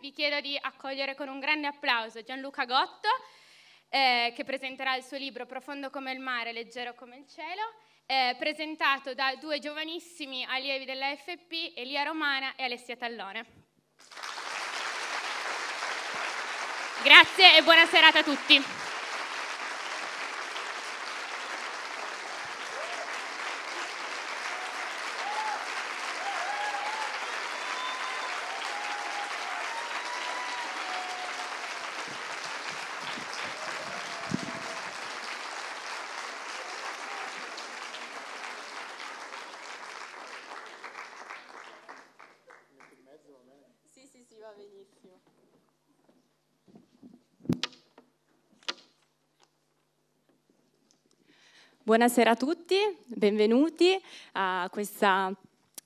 vi chiedo di accogliere con un grande applauso Gianluca Gotto, eh, che presenterà il suo libro Profondo come il mare, leggero come il cielo, eh, presentato da due giovanissimi allievi dell'AFP, Elia Romana e Alessia Tallone. Grazie e buona serata a tutti. Buonasera a tutti, benvenuti a questa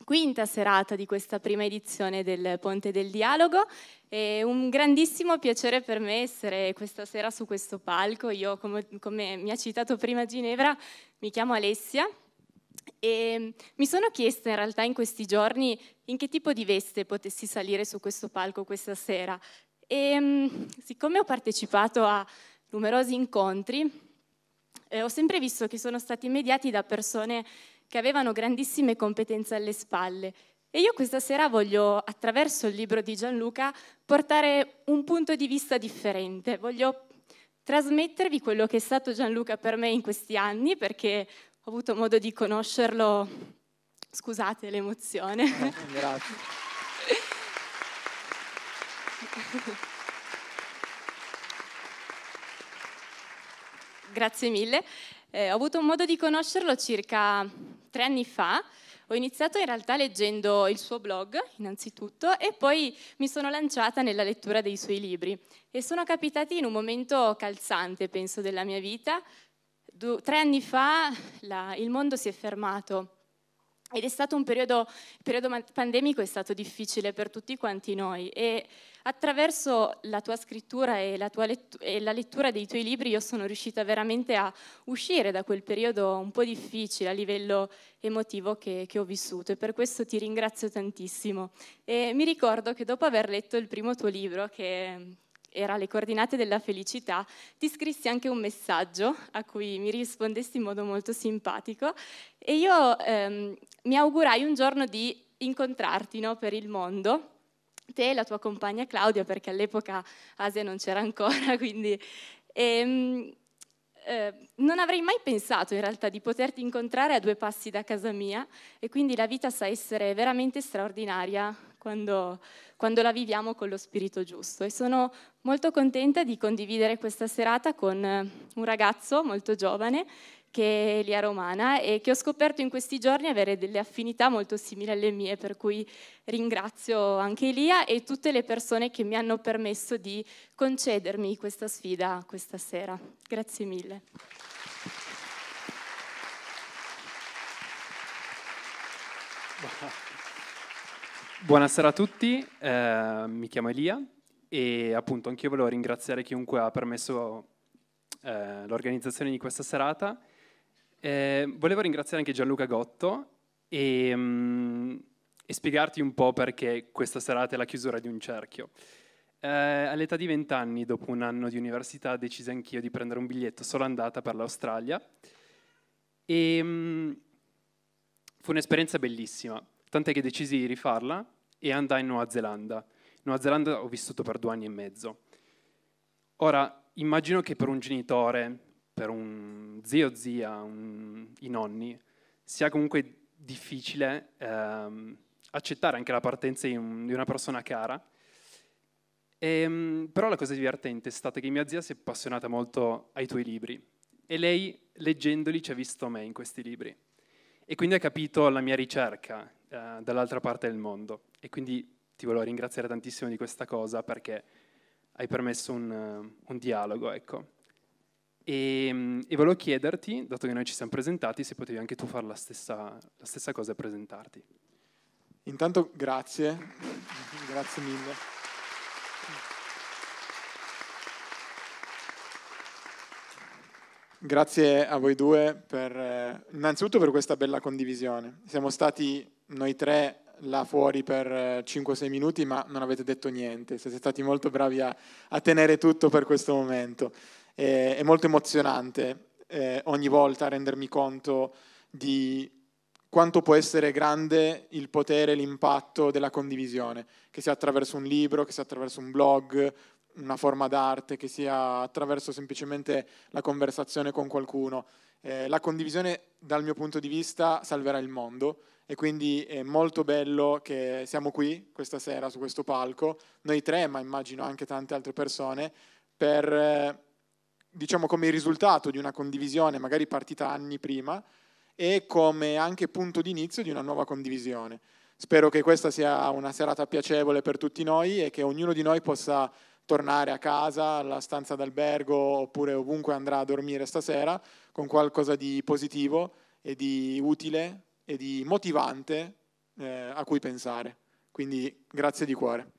quinta serata di questa prima edizione del Ponte del Dialogo. È un grandissimo piacere per me essere questa sera su questo palco. Io, come, come mi ha citato prima Ginevra, mi chiamo Alessia, e mi sono chiesta in realtà in questi giorni in che tipo di veste potessi salire su questo palco questa sera. E mm, siccome ho partecipato a numerosi incontri, eh, ho sempre visto che sono stati mediati da persone che avevano grandissime competenze alle spalle. E io questa sera voglio, attraverso il libro di Gianluca, portare un punto di vista differente. Voglio trasmettervi quello che è stato Gianluca per me in questi anni, perché ho avuto modo di conoscerlo. Scusate l'emozione. Grazie. Grazie mille. Eh, ho avuto un modo di conoscerlo circa tre anni fa. Ho iniziato in realtà leggendo il suo blog, innanzitutto, e poi mi sono lanciata nella lettura dei suoi libri. E sono capitati in un momento calzante, penso, della mia vita. Du- tre anni fa la- il mondo si è fermato ed è stato un periodo, il periodo pandemico è stato difficile per tutti quanti noi e attraverso la tua scrittura e la, tua lettura, e la lettura dei tuoi libri io sono riuscita veramente a uscire da quel periodo un po' difficile a livello emotivo che, che ho vissuto e per questo ti ringrazio tantissimo. E mi ricordo che dopo aver letto il primo tuo libro, che era le coordinate della felicità, ti scrissi anche un messaggio a cui mi rispondesti in modo molto simpatico e io ehm, mi augurai un giorno di incontrarti no, per il mondo, te e la tua compagna Claudia, perché all'epoca Asia non c'era ancora, quindi... Ehm, eh, non avrei mai pensato in realtà di poterti incontrare a due passi da casa mia e quindi la vita sa essere veramente straordinaria quando, quando la viviamo con lo spirito giusto. E sono molto contenta di condividere questa serata con eh, un ragazzo molto giovane che è Elia Romana e che ho scoperto in questi giorni avere delle affinità molto simili alle mie, per cui ringrazio anche Elia e tutte le persone che mi hanno permesso di concedermi questa sfida questa sera. Grazie mille. Wow. Buonasera a tutti, eh, mi chiamo Elia e appunto anch'io volevo ringraziare chiunque ha permesso eh, l'organizzazione di questa serata. Eh, volevo ringraziare anche Gianluca Gotto e, mm, e, spiegarti un po' perché questa serata è la chiusura di un cerchio. Eh, all'età di 20 anni, dopo un anno di università, decisi anch'io di prendere un biglietto solo andata per l'Australia e mm, fu un'esperienza bellissima tant'è che decisi di rifarla e andai in Nuova Zelanda. In Nuova Zelanda ho vissuto per due anni e mezzo. Ora, immagino che per un genitore, per un zio, zia, un, i nonni, sia comunque difficile ehm, accettare anche la partenza di, un, di una persona cara. E, ehm, però la cosa divertente è stata che mia zia si è appassionata molto ai tuoi libri e lei, leggendoli, ci ha visto me in questi libri. E quindi ha capito la mia ricerca, eh, dall'altra parte del mondo. E quindi ti volevo ringraziare tantissimo di questa cosa perché hai permesso un, un dialogo, ecco. E, e, volevo chiederti, dato che noi ci siamo presentati, se potevi anche tu fare la stessa, la stessa cosa e presentarti. Intanto grazie, grazie mille. Grazie a voi due per, eh, innanzitutto per questa bella condivisione. Siamo stati noi tre là fuori per 5-6 eh, minuti, ma non avete detto niente, siete stati molto bravi a, a tenere tutto per questo momento. E, è molto emozionante eh, ogni volta rendermi conto di quanto può essere grande il potere, l'impatto della condivisione, che sia attraverso un libro, che sia attraverso un blog, una forma d'arte, che sia attraverso semplicemente la conversazione con qualcuno. Eh, la condivisione, dal mio punto di vista, salverà il mondo e quindi è molto bello che siamo qui questa sera su questo palco, noi tre, ma immagino anche tante altre persone, per, eh, diciamo, come risultato di una condivisione magari partita anni prima e come anche punto d'inizio di una nuova condivisione. Spero che questa sia una serata piacevole per tutti noi e che ognuno di noi possa tornare a casa, alla stanza d'albergo oppure ovunque andrà a dormire stasera con qualcosa di positivo e di utile e di motivante eh, a cui pensare. Quindi grazie di cuore.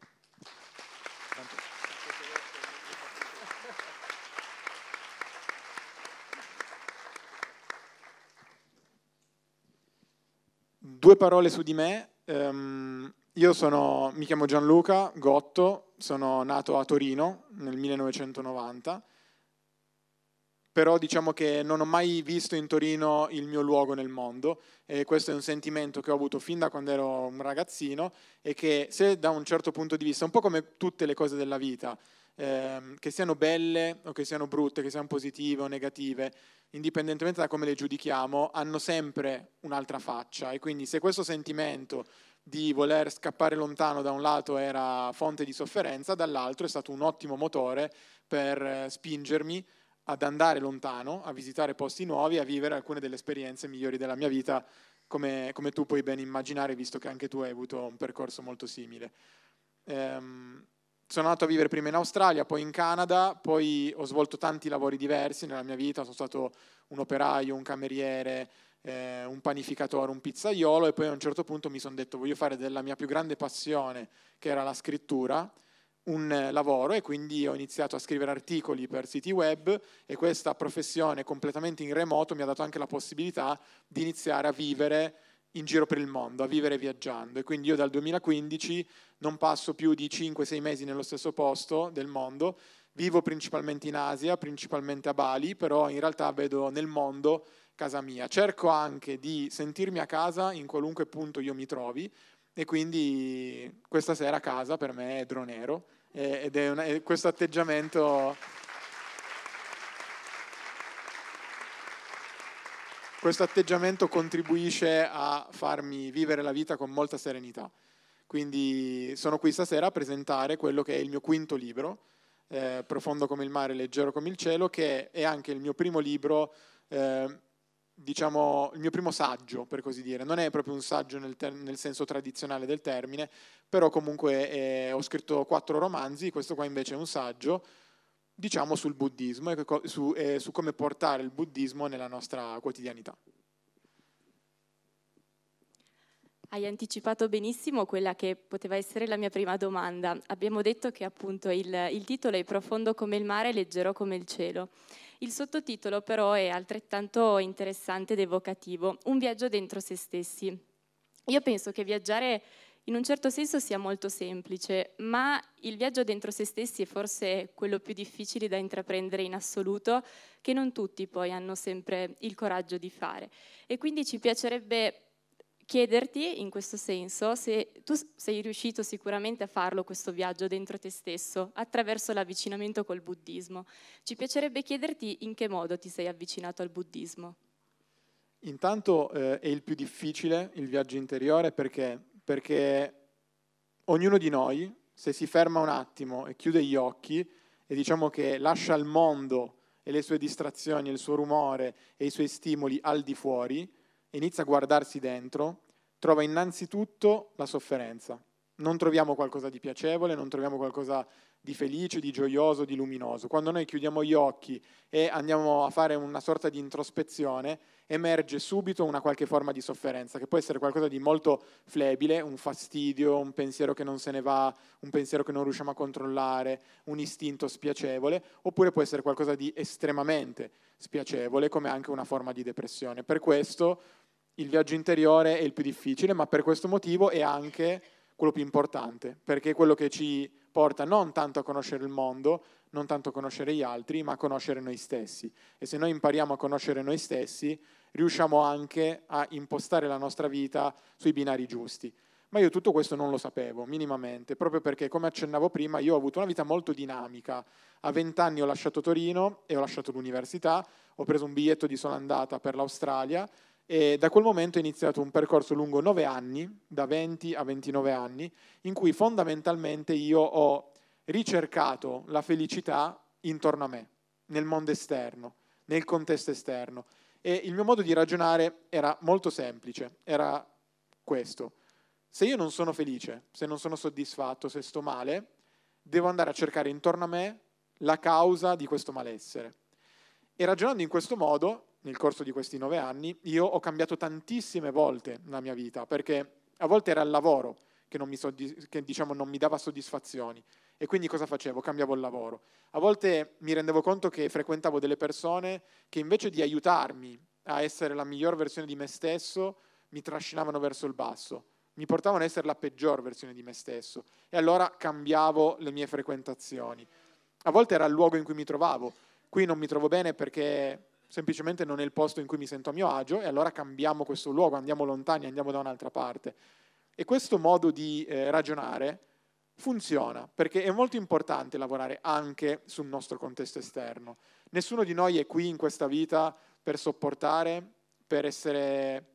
Due parole su di me. Um, io sono, mi chiamo Gianluca Gotto, sono nato a Torino nel 1990 però diciamo che non ho mai visto in Torino il mio luogo nel mondo e questo è un sentimento che ho avuto fin da quando ero un ragazzino e che se da un certo punto di vista, un po' come tutte le cose della vita, ehm, che siano belle o che siano brutte, che siano positive o negative, indipendentemente da come le giudichiamo, hanno sempre un'altra faccia e quindi se questo sentimento di voler scappare lontano da un lato era fonte di sofferenza, dall'altro è stato un ottimo motore per eh, spingermi ad andare lontano, a visitare posti nuovi, a vivere alcune delle esperienze migliori della mia vita, come, come tu puoi ben immaginare, visto che anche tu hai avuto un percorso molto simile. Ehm, sono andato a vivere prima in Australia, poi in Canada, poi ho svolto tanti lavori diversi nella mia vita, sono stato un operaio, un cameriere, eh, un panificatore, un pizzaiolo e poi a un certo punto mi sono detto voglio fare della mia più grande passione, che era la scrittura, un eh, lavoro e quindi ho iniziato a scrivere articoli per siti web e questa professione completamente in remoto mi ha dato anche la possibilità di iniziare a vivere in giro per il mondo, a vivere viaggiando e quindi io dal 2015 non passo più di 5-6 mesi nello stesso posto del mondo, vivo principalmente in Asia, principalmente a Bali, però in realtà vedo nel mondo casa mia. Cerco anche di sentirmi a casa in qualunque punto io mi trovi, e quindi questa sera a casa per me è dronero ed è, una, è questo atteggiamento... questo atteggiamento contribuisce a farmi vivere la vita con molta serenità. Quindi sono qui stasera a presentare quello che è il mio quinto libro, eh, Profondo come il mare, leggero come il cielo, che è anche il mio primo libro eh, diciamo, il mio primo saggio, per così dire. Non è proprio un saggio nel, ter- nel senso tradizionale del termine, però comunque eh, ho scritto quattro romanzi, questo qua invece è un saggio, diciamo, sul buddismo e su, eh, su come portare il buddismo nella nostra quotidianità. Hai anticipato benissimo quella che poteva essere la mia prima domanda. Abbiamo detto che appunto il, il titolo è profondo come il mare leggero come il cielo. Il sottotitolo però è altrettanto interessante ed evocativo, Un viaggio dentro se stessi. Io penso che viaggiare in un certo senso sia molto semplice, ma il viaggio dentro se stessi è forse quello più difficile da intraprendere in assoluto, che non tutti poi hanno sempre il coraggio di fare. E quindi ci piacerebbe chiederti in questo senso se tu sei riuscito sicuramente a farlo questo viaggio dentro te stesso attraverso l'avvicinamento col buddismo. Ci piacerebbe chiederti in che modo ti sei avvicinato al buddismo. Intanto eh, è il più difficile il viaggio interiore perché, perché ognuno di noi, se si ferma un attimo e chiude gli occhi e diciamo che lascia il mondo e le sue distrazioni, il suo rumore e i suoi stimoli al di fuori, inizia a guardarsi dentro, trova innanzitutto la sofferenza. Non troviamo qualcosa di piacevole, non troviamo qualcosa di felice, di gioioso, di luminoso. Quando noi chiudiamo gli occhi e andiamo a fare una sorta di introspezione, emerge subito una qualche forma di sofferenza, che può essere qualcosa di molto flebile, un fastidio, un pensiero che non se ne va, un pensiero che non riusciamo a controllare, un istinto spiacevole, oppure può essere qualcosa di estremamente spiacevole, come anche una forma di depressione. Per questo il viaggio interiore è il più difficile, ma per questo motivo è anche quello più importante, perché è quello che ci porta non tanto a conoscere il mondo, non tanto a conoscere gli altri, ma a conoscere noi stessi. E se noi impariamo a conoscere noi stessi, riusciamo anche a impostare la nostra vita sui binari giusti. Ma io tutto questo non lo sapevo minimamente, proprio perché, come accennavo prima, io ho avuto una vita molto dinamica. A 20 anni ho lasciato Torino e ho lasciato l'università, ho preso un biglietto di sola andata per l'Australia e da quel momento è iniziato un percorso lungo 9 anni, da 20 a 29 anni, in cui fondamentalmente io ho ricercato la felicità intorno a me, nel mondo esterno, nel contesto esterno. E il mio modo di ragionare era molto semplice, era questo. Se io non sono felice, se non sono soddisfatto, se sto male, devo andare a cercare intorno a me la causa di questo malessere. E ragionando in questo modo nel corso di questi nove anni, io ho cambiato tantissime volte la mia vita, perché a volte era il lavoro che, non mi, soddisf- che, diciamo, non mi dava soddisfazioni e quindi cosa facevo? Cambiavo il lavoro. A volte mi rendevo conto che frequentavo delle persone che invece di aiutarmi a essere la miglior versione di me stesso, mi trascinavano verso il basso, mi portavano a essere la peggior versione di me stesso e allora cambiavo le mie frequentazioni. A volte era il luogo in cui mi trovavo, qui non mi trovo bene perché semplicemente non è il posto in cui mi sento a mio agio e allora cambiamo questo luogo, andiamo lontani, andiamo da un'altra parte. E questo modo di eh, ragionare funziona, perché è molto importante lavorare anche sul nostro contesto esterno. Nessuno di noi è qui in questa vita per sopportare, per essere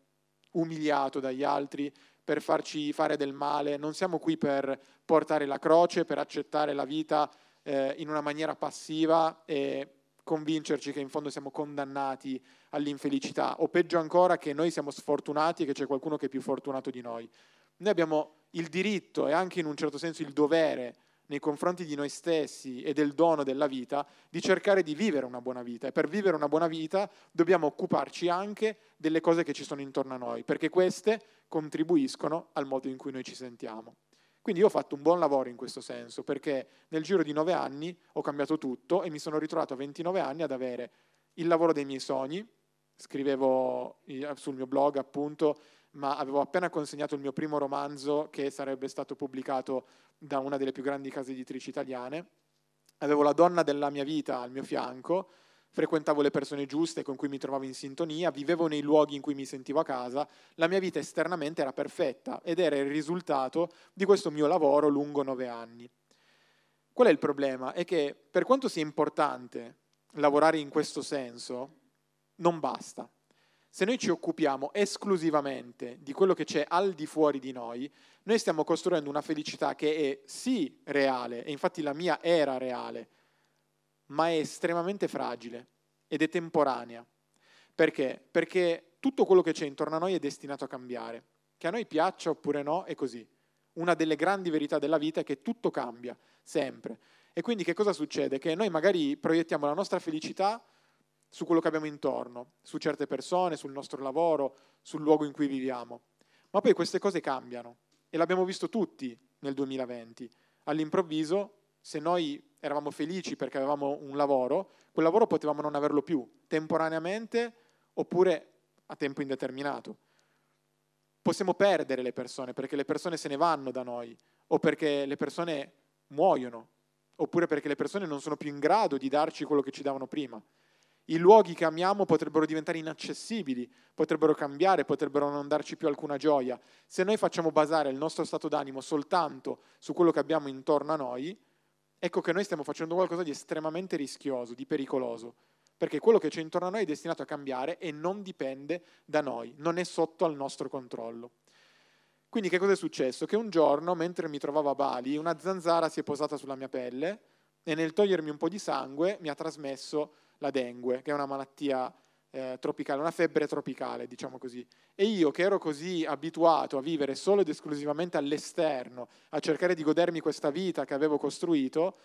umiliato dagli altri, per farci fare del male, non siamo qui per portare la croce, per accettare la vita eh, in una maniera passiva e convincerci che in fondo siamo condannati all'infelicità o peggio ancora che noi siamo sfortunati e che c'è qualcuno che è più fortunato di noi. Noi abbiamo il diritto e anche in un certo senso il dovere nei confronti di noi stessi e del dono della vita, di cercare di vivere una buona vita. E per vivere una buona vita dobbiamo occuparci anche delle cose che ci sono intorno a noi, perché queste contribuiscono al modo in cui noi ci sentiamo. Quindi io ho fatto un buon lavoro in questo senso, perché nel giro di nove anni ho cambiato tutto e mi sono ritrovato a 29 anni ad avere il lavoro dei miei sogni, scrivevo sul mio blog appunto, ma avevo appena consegnato il mio primo romanzo che sarebbe stato pubblicato da una delle più grandi case editrici italiane, avevo la donna della mia vita al mio fianco, frequentavo le persone giuste con cui mi trovavo in sintonia, vivevo nei luoghi in cui mi sentivo a casa, la mia vita esternamente era perfetta ed era il risultato di questo mio lavoro lungo nove anni. Qual è il problema? È che per quanto sia importante lavorare in questo senso, non basta. Se noi ci occupiamo esclusivamente di quello che c'è al di fuori di noi, noi stiamo costruendo una felicità che è sì reale, e infatti la mia era reale, ma è estremamente fragile ed è temporanea. Perché? Perché tutto quello che c'è intorno a noi è destinato a cambiare. Che a noi piaccia oppure no, è così. Una delle grandi verità della vita è che tutto cambia, sempre. E quindi che cosa succede? Che noi magari proiettiamo la nostra felicità su quello che abbiamo intorno, su certe persone, sul nostro lavoro, sul luogo in cui viviamo. Ma poi queste cose cambiano e l'abbiamo visto tutti nel 2020. All'improvviso, se noi eravamo felici perché avevamo un lavoro, quel lavoro potevamo non averlo più, temporaneamente oppure a tempo indeterminato. Possiamo perdere le persone perché le persone se ne vanno da noi o perché le persone muoiono oppure perché le persone non sono più in grado di darci quello che ci davano prima. I luoghi che amiamo potrebbero diventare inaccessibili, potrebbero cambiare, potrebbero non darci più alcuna gioia. Se noi facciamo basare il nostro stato d'animo soltanto su quello che abbiamo intorno a noi, Ecco che noi stiamo facendo qualcosa di estremamente rischioso, di pericoloso, perché quello che c'è intorno a noi è destinato a cambiare e non dipende da noi, non è sotto al nostro controllo. Quindi che cosa è successo? Che un giorno, mentre mi trovavo a Bali, una zanzara si è posata sulla mia pelle e nel togliermi un po' di sangue mi ha trasmesso la dengue, che è una malattia eh, tropicale, una febbre tropicale, diciamo così. E io che ero così abituato a vivere solo ed esclusivamente all'esterno, a cercare di godermi questa vita che avevo costruito,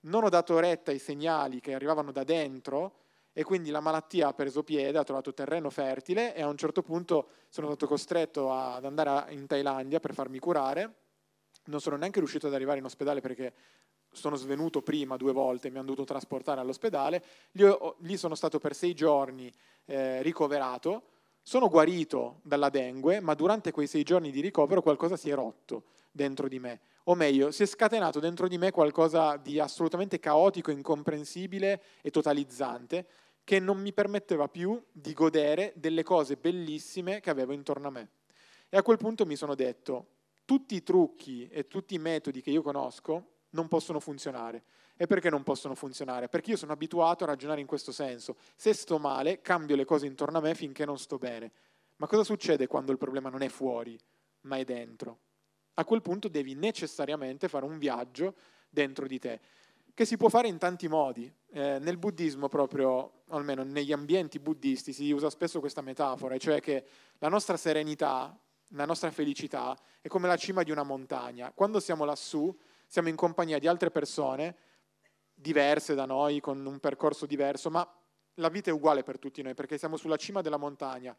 non ho dato retta ai segnali che arrivavano da dentro e quindi la malattia ha preso piede, ha trovato terreno fertile e a un certo punto sono stato costretto ad andare in Thailandia per farmi curare. Non sono neanche riuscito ad arrivare in ospedale perché sono svenuto prima due volte, mi hanno dovuto trasportare all'ospedale, lì, ho, lì sono stato per sei giorni eh, ricoverato, sono guarito dalla dengue, ma durante quei sei giorni di ricovero qualcosa si è rotto dentro di me, o meglio, si è scatenato dentro di me qualcosa di assolutamente caotico, incomprensibile e totalizzante, che non mi permetteva più di godere delle cose bellissime che avevo intorno a me. E a quel punto mi sono detto, tutti i trucchi e tutti i metodi che io conosco non possono funzionare. E perché non possono funzionare? Perché io sono abituato a ragionare in questo senso. Se sto male, cambio le cose intorno a me finché non sto bene. Ma cosa succede quando il problema non è fuori, ma è dentro? A quel punto devi necessariamente fare un viaggio dentro di te, che si può fare in tanti modi. Eh, nel buddismo proprio, o almeno negli ambienti buddisti, si usa spesso questa metafora, cioè che la nostra serenità, la nostra felicità è come la cima di una montagna. Quando siamo lassù siamo in compagnia di altre persone diverse da noi, con un percorso diverso, ma la vita è uguale per tutti noi perché siamo sulla cima della montagna,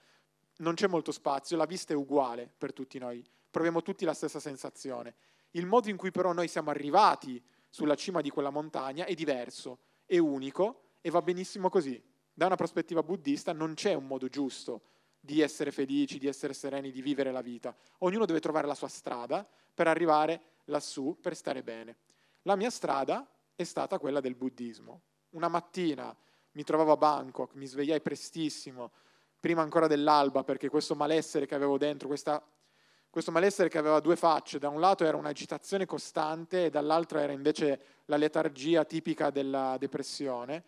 non c'è molto spazio, la vista è uguale per tutti noi, proviamo tutti la stessa sensazione. Il modo in cui però noi siamo arrivati sulla cima di quella montagna è diverso, è unico e va benissimo così. Da una prospettiva buddista non c'è un modo giusto di essere felici, di essere sereni, di vivere la vita. Ognuno deve trovare la sua strada per arrivare lassù per stare bene. La mia strada è stata quella del buddismo. Una mattina mi trovavo a Bangkok, mi svegliai prestissimo, prima ancora dell'alba, perché questo malessere che avevo dentro, questa, questo malessere che aveva due facce, da un lato era un'agitazione costante e dall'altro era invece la letargia tipica della depressione,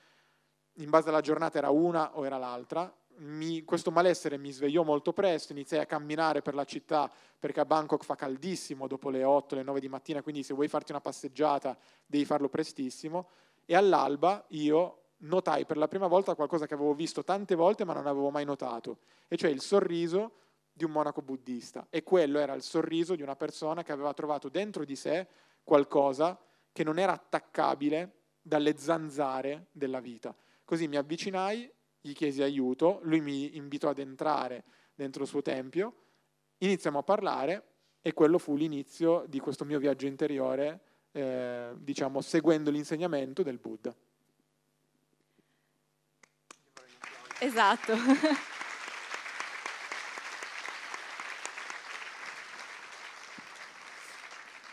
in base alla giornata era una o era l'altra, mi, questo malessere mi svegliò molto presto, iniziai a camminare per la città perché a Bangkok fa caldissimo dopo le 8, le 9 di mattina, quindi se vuoi farti una passeggiata devi farlo prestissimo e all'alba io notai per la prima volta qualcosa che avevo visto tante volte ma non avevo mai notato, e cioè il sorriso di un monaco buddista e quello era il sorriso di una persona che aveva trovato dentro di sé qualcosa che non era attaccabile dalle zanzare della vita. Così mi avvicinai gli chiesi aiuto, lui mi invitò ad entrare dentro il suo tempio, iniziamo a parlare e quello fu l'inizio di questo mio viaggio interiore, eh, diciamo, seguendo l'insegnamento del Buddha. Esatto.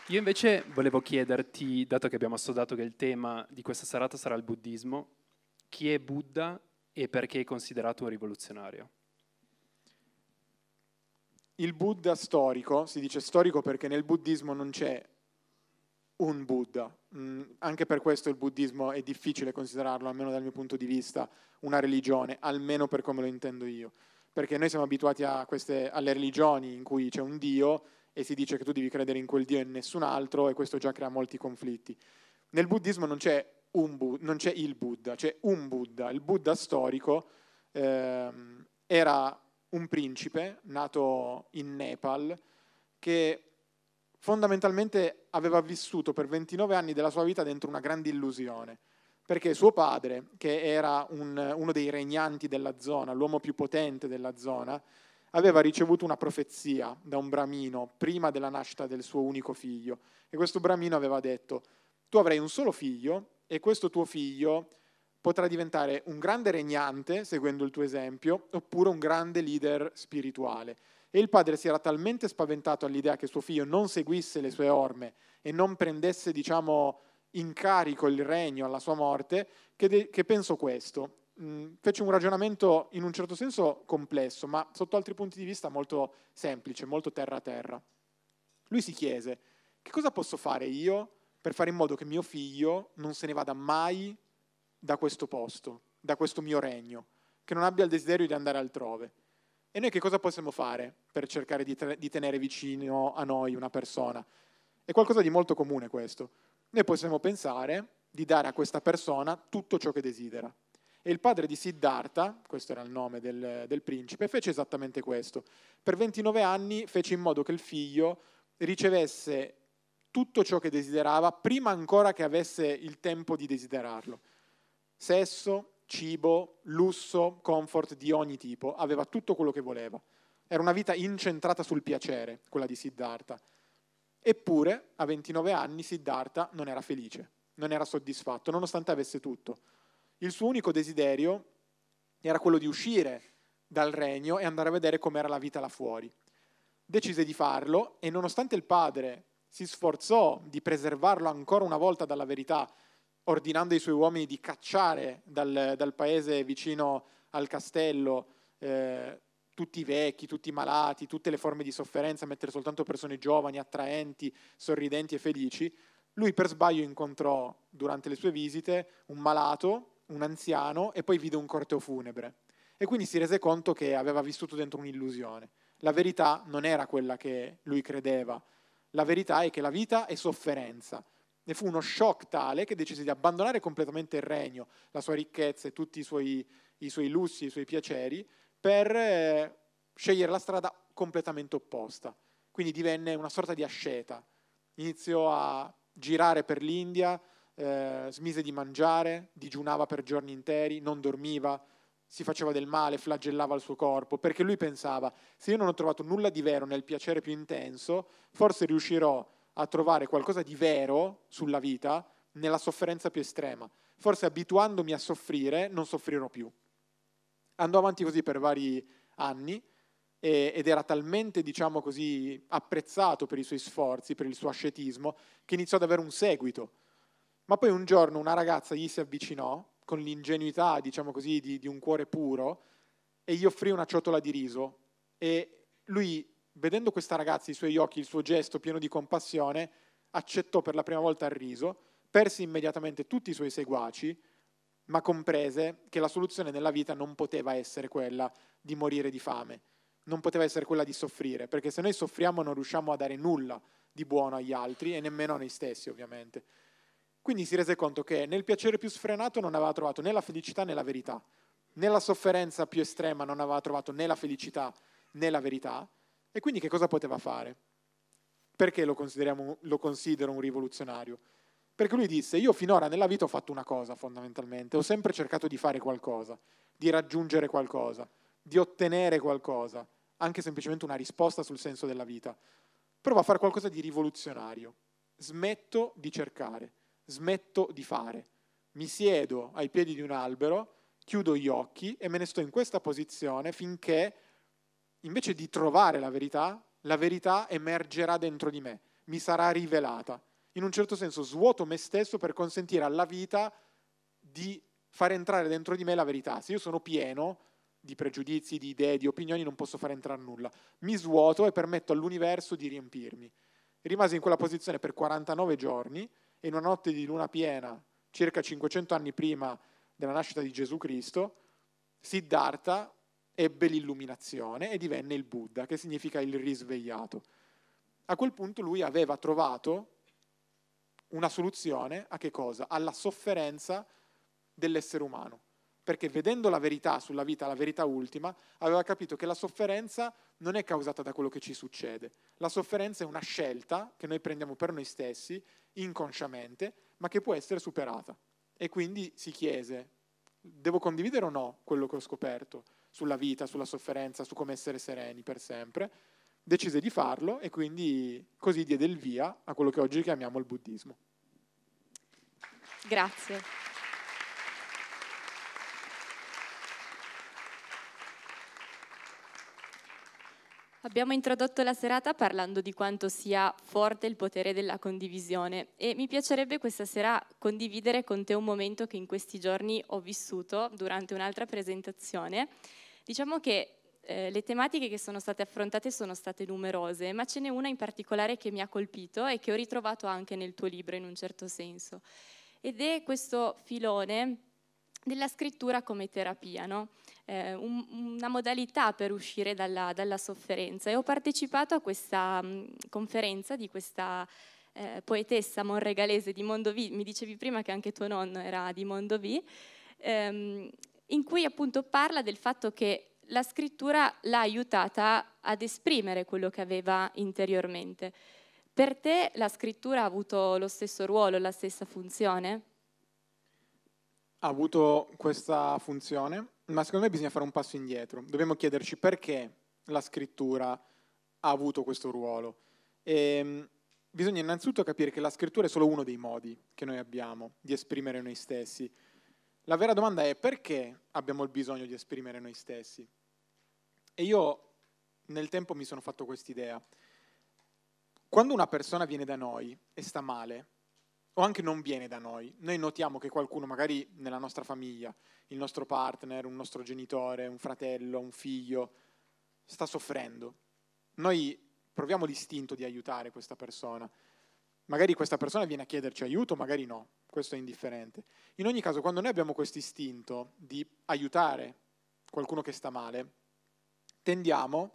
Io invece volevo chiederti, dato che abbiamo assodato che il tema di questa serata sarà il buddismo, chi è Buddha e perché è considerato un rivoluzionario. Il Buddha storico, si dice storico perché nel buddismo non c'è un Buddha, mm, anche per questo il buddismo è difficile considerarlo, almeno dal mio punto di vista, una religione, almeno per come lo intendo io, perché noi siamo abituati queste, alle religioni in cui c'è un Dio e si dice che tu devi credere in quel Dio e in nessun altro e questo già crea molti conflitti. Nel buddismo non c'è un Buddha, non c'è il Buddha, c'è un Buddha. Il Buddha storico eh, era un principe nato in Nepal che fondamentalmente aveva vissuto per 29 anni della sua vita dentro una grande illusione, perché suo padre, che era un, uno dei regnanti della zona, l'uomo più potente della zona, aveva ricevuto una profezia da un bramino prima della nascita del suo unico figlio e questo bramino aveva detto tu avrai un solo figlio e questo tuo figlio potrà diventare un grande regnante, seguendo il tuo esempio, oppure un grande leader spirituale. E il padre si era talmente spaventato all'idea che suo figlio non seguisse le sue orme e non prendesse, diciamo, in carico il regno alla sua morte, che, de- che pensò questo. Mm, fece un ragionamento in un certo senso complesso, ma sotto altri punti di vista molto semplice, molto terra a terra. Lui si chiese, che cosa posso fare io per fare in modo che mio figlio non se ne vada mai da questo posto, da questo mio regno, che non abbia il desiderio di andare altrove. E noi che cosa possiamo fare per cercare di, di tenere vicino a noi una persona? È qualcosa di molto comune questo. Noi possiamo pensare di dare a questa persona tutto ciò che desidera. E il padre di Siddhartha, questo era il nome del, del, principe, fece esattamente questo. Per 29 anni fece in modo che il figlio ricevesse tutto ciò che desiderava prima ancora che avesse il tempo di desiderarlo. Sesso, cibo, lusso, comfort di ogni tipo, aveva tutto quello che voleva. Era una vita incentrata sul piacere, quella di Siddhartha. Eppure, a 29 anni, Siddhartha non era felice, non era soddisfatto, nonostante avesse tutto. Il suo unico desiderio era quello di uscire dal regno e andare a vedere com'era la vita là fuori. Decise di farlo e nonostante il padre si sforzò di preservarlo ancora una volta dalla verità, ordinando ai suoi uomini di cacciare dal, dal paese vicino al castello eh, tutti i vecchi, tutti i malati, tutte le forme di sofferenza, mettere soltanto persone giovani, attraenti, sorridenti e felici, lui per sbaglio incontrò durante le sue visite un malato, un anziano e poi vide un corteo funebre. E quindi si rese conto che aveva vissuto dentro un'illusione. La verità non era quella che lui credeva, la verità è che la vita è sofferenza. Ne fu uno shock tale che decise di abbandonare completamente il regno, la sua ricchezza e tutti i suoi, i suoi lussi, i suoi piaceri, per eh, scegliere la strada completamente opposta. Quindi divenne una sorta di asceta. Iniziò a girare per l'India, eh, smise di mangiare, digiunava per giorni interi, non dormiva, si faceva del male, flagellava il suo corpo, perché lui pensava, se io non ho trovato nulla di vero nel piacere più intenso, forse riuscirò a trovare qualcosa di vero sulla vita nella sofferenza più estrema. Forse abituandomi a soffrire non soffrirò più. Andò avanti così per vari anni e, ed era talmente, diciamo così, apprezzato per i suoi sforzi, per il suo ascetismo, che iniziò ad avere un seguito. Ma poi un giorno una ragazza gli si avvicinò con l'ingenuità, diciamo così, di, di un cuore puro e gli offrì una ciotola di riso. E lui, vedendo questa ragazza, i suoi occhi, il suo gesto pieno di compassione, accettò per la prima volta il riso, perse immediatamente tutti i suoi seguaci, ma comprese che la soluzione nella vita non poteva essere quella di morire di fame, non poteva essere quella di soffrire, perché se noi soffriamo non riusciamo a dare nulla di buono agli altri e nemmeno a noi stessi, ovviamente. Quindi si rese conto che nel piacere più sfrenato non aveva trovato né la felicità né la verità, nella sofferenza più estrema non aveva trovato né la felicità né la verità, e quindi che cosa poteva fare? Perché lo, lo considero un rivoluzionario? Perché lui disse, io finora nella vita ho fatto una cosa fondamentalmente, ho sempre cercato di fare qualcosa, di raggiungere qualcosa, di ottenere qualcosa, anche semplicemente una risposta sul senso della vita. Provo a fare qualcosa di rivoluzionario, smetto di cercare smetto di fare. Mi siedo ai piedi di un albero, chiudo gli occhi e me ne sto in questa posizione finché, invece di trovare la verità, la verità emergerà dentro di me, mi sarà rivelata. In un certo senso svuoto me stesso per consentire alla vita di far entrare dentro di me la verità. Se io sono pieno di pregiudizi, di idee, di opinioni, non posso far entrare nulla. Mi svuoto e permetto all'universo di riempirmi. Rimasi in quella posizione per 49 giorni in una notte di luna piena, circa 500 anni prima della nascita di Gesù Cristo, Siddhartha ebbe l'illuminazione e divenne il Buddha, che significa il risvegliato. A quel punto lui aveva trovato una soluzione a che cosa? Alla sofferenza dell'essere umano. Perché vedendo la verità sulla vita, la verità ultima, aveva capito che la sofferenza non è causata da quello che ci succede. La sofferenza è una scelta che noi prendiamo per noi stessi inconsciamente, ma che può essere superata. E quindi si chiese, devo condividere o no quello che ho scoperto sulla vita, sulla sofferenza, su come essere sereni per sempre? Decise di farlo e quindi così diede il via a quello che oggi chiamiamo il buddismo. Grazie. Abbiamo introdotto la serata parlando di quanto sia forte il potere della condivisione e mi piacerebbe questa sera condividere con te un momento che in questi giorni ho vissuto durante un'altra presentazione. Diciamo che eh, le tematiche che sono state affrontate sono state numerose, ma ce n'è una in particolare che mi ha colpito e che ho ritrovato anche nel tuo libro in un certo senso, ed è questo filone della scrittura come terapia, no? eh, un, una modalità per uscire dalla, dalla, sofferenza. E ho partecipato a questa mh, mm, conferenza di questa eh, poetessa monregalese di Mondovì, mi dicevi prima che anche tuo nonno era di Mondovì, ehm, in cui appunto parla del fatto che la scrittura l'ha aiutata ad esprimere quello che aveva interiormente. Per te la scrittura ha avuto lo stesso ruolo, la stessa funzione? Ha avuto questa funzione ma secondo me bisogna fare un passo indietro. Dobbiamo chiederci perché la scrittura ha avuto questo ruolo. E ehm, bisogna innanzitutto capire che la scrittura è solo uno dei modi che noi abbiamo di esprimere noi stessi. La vera domanda è perché abbiamo il bisogno di esprimere noi stessi? E io nel tempo mi sono fatto quest'idea. Quando una persona viene da noi e sta male, o anche non viene da noi. Noi notiamo che qualcuno, magari nella nostra famiglia, il nostro partner, un nostro genitore, un fratello, un figlio, sta soffrendo. Noi proviamo l'istinto di aiutare questa persona. Magari questa persona viene a chiederci aiuto, magari no, questo è indifferente. In ogni caso, quando noi abbiamo questo istinto di aiutare qualcuno che sta male, tendiamo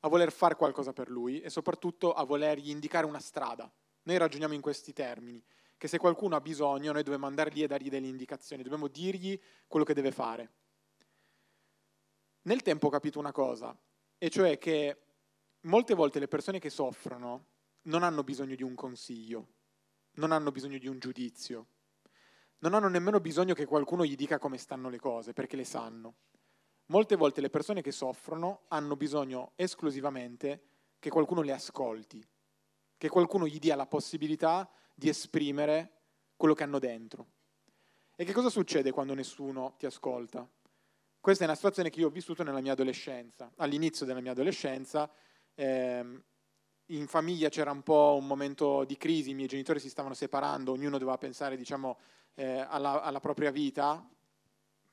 a voler fare qualcosa per lui e soprattutto a volergli indicare una strada. Noi ragioniamo in questi termini che se qualcuno ha bisogno noi dobbiamo andare lì e dargli delle indicazioni, dobbiamo dirgli quello che deve fare. Nel tempo ho capito una cosa, e cioè che molte volte le persone che soffrono non hanno bisogno di un consiglio, non hanno bisogno di un giudizio, non hanno nemmeno bisogno che qualcuno gli dica come stanno le cose, perché le sanno. Molte volte le persone che soffrono hanno bisogno esclusivamente che qualcuno le ascolti, che qualcuno gli dia la possibilità di esprimere quello che hanno dentro. E che cosa succede quando nessuno ti ascolta? Questa è una situazione che io ho vissuto nella mia adolescenza. All'inizio della mia adolescenza, ehm, in famiglia c'era un po' un momento di crisi, i miei genitori si stavano separando, ognuno doveva pensare diciamo, eh, alla, alla, propria vita,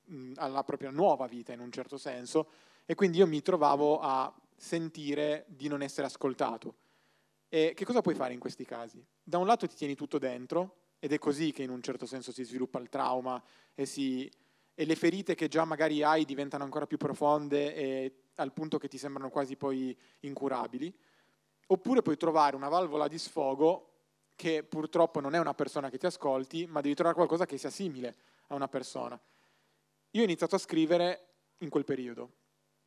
mh, mm, alla propria nuova vita in un certo senso, e quindi io mi trovavo a sentire di non essere ascoltato. E che cosa puoi fare in questi casi? Da un lato ti tieni tutto dentro, ed è così che in un certo senso si sviluppa il trauma e, si, e le ferite che già magari hai diventano ancora più profonde e al punto che ti sembrano quasi poi incurabili. Oppure puoi trovare una valvola di sfogo che purtroppo non è una persona che ti ascolti, ma devi trovare qualcosa che sia simile a una persona. Io ho iniziato a scrivere in quel periodo.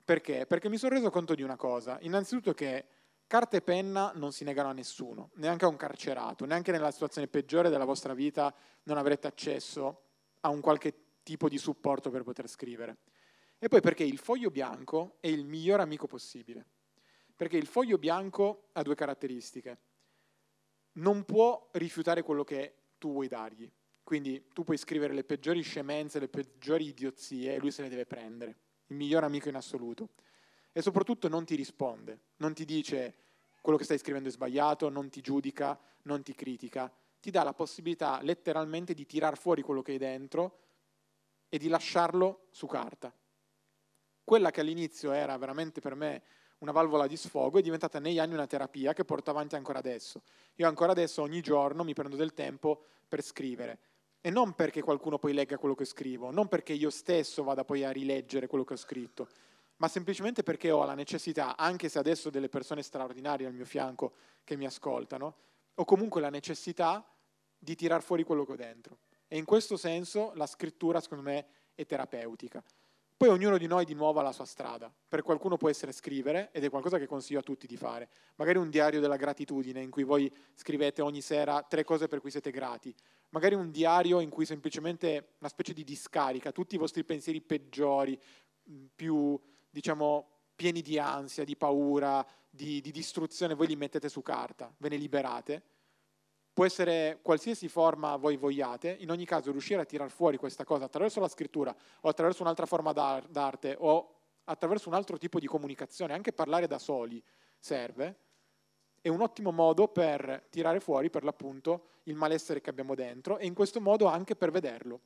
Perché? Perché mi sono reso conto di una cosa. Innanzitutto che Carta e penna non si negano a nessuno, neanche a un carcerato, neanche nella situazione peggiore della vostra vita non avrete accesso a un qualche tipo di supporto per poter scrivere. E poi perché il foglio bianco è il miglior amico possibile. Perché il foglio bianco ha due caratteristiche. Non può rifiutare quello che tu vuoi dargli. Quindi tu puoi scrivere le peggiori scemenze, le peggiori idiozie e lui se le deve prendere. Il miglior amico in assoluto e soprattutto non ti risponde, non ti dice quello che stai scrivendo è sbagliato, non ti giudica, non ti critica, ti dà la possibilità letteralmente di tirar fuori quello che hai dentro e di lasciarlo su carta. Quella che all'inizio era veramente per me una valvola di sfogo è diventata negli anni una terapia che porto avanti ancora adesso. Io ancora adesso ogni giorno mi prendo del tempo per scrivere. E non perché qualcuno poi legga quello che scrivo, non perché io stesso vada poi a rileggere quello che ho scritto, ma semplicemente perché ho la necessità, anche se adesso ho delle persone straordinarie al mio fianco che mi ascoltano, ho comunque la necessità di tirar fuori quello che ho dentro. E in questo senso la scrittura, secondo me, è terapeutica. Poi ognuno di noi di nuovo ha la sua strada. Per qualcuno può essere scrivere ed è qualcosa che consiglio a tutti di fare. Magari un diario della gratitudine in cui voi scrivete ogni sera tre cose per cui siete grati. Magari un diario in cui semplicemente una specie di discarica, tutti i vostri pensieri peggiori, mm, più diciamo, pieni di ansia, di paura, di, di distruzione, voi li mettete su carta, ve ne liberate. Può essere qualsiasi forma voi vogliate, in ogni caso riuscire a tirar fuori questa cosa attraverso la scrittura o attraverso un'altra forma d'arte o attraverso un altro tipo di comunicazione, anche parlare da soli serve, è un ottimo modo per tirare fuori per l'appunto il malessere che abbiamo dentro e in questo modo anche per vederlo.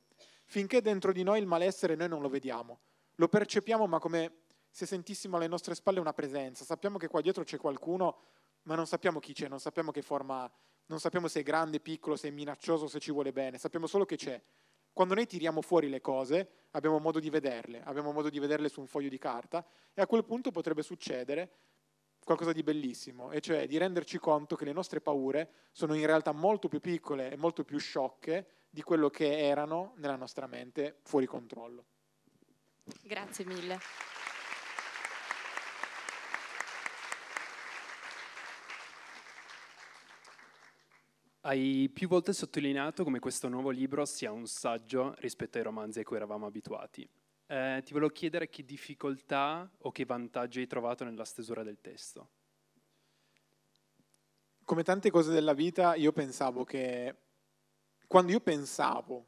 Finché dentro di noi il malessere noi non lo vediamo, lo percepiamo ma come se sentissimo alle nostre spalle una presenza. Sappiamo che qua dietro c'è qualcuno, ma non sappiamo chi c'è, non sappiamo che forma, non sappiamo se è grande, piccolo, se è minaccioso, se ci vuole bene, sappiamo solo che c'è. Quando noi tiriamo fuori le cose, abbiamo modo di vederle, abbiamo modo di vederle su un foglio di carta e a quel punto potrebbe succedere qualcosa di bellissimo, e cioè di renderci conto che le nostre paure sono in realtà molto più piccole e molto più sciocche di quello che erano nella nostra mente fuori controllo. Grazie mille. Hai più volte sottolineato come questo nuovo libro sia un saggio rispetto ai romanzi a cui eravamo abituati. Eh, ti volevo chiedere che difficoltà o che vantaggi hai trovato nella stesura del testo. Come tante cose della vita, io pensavo che quando io pensavo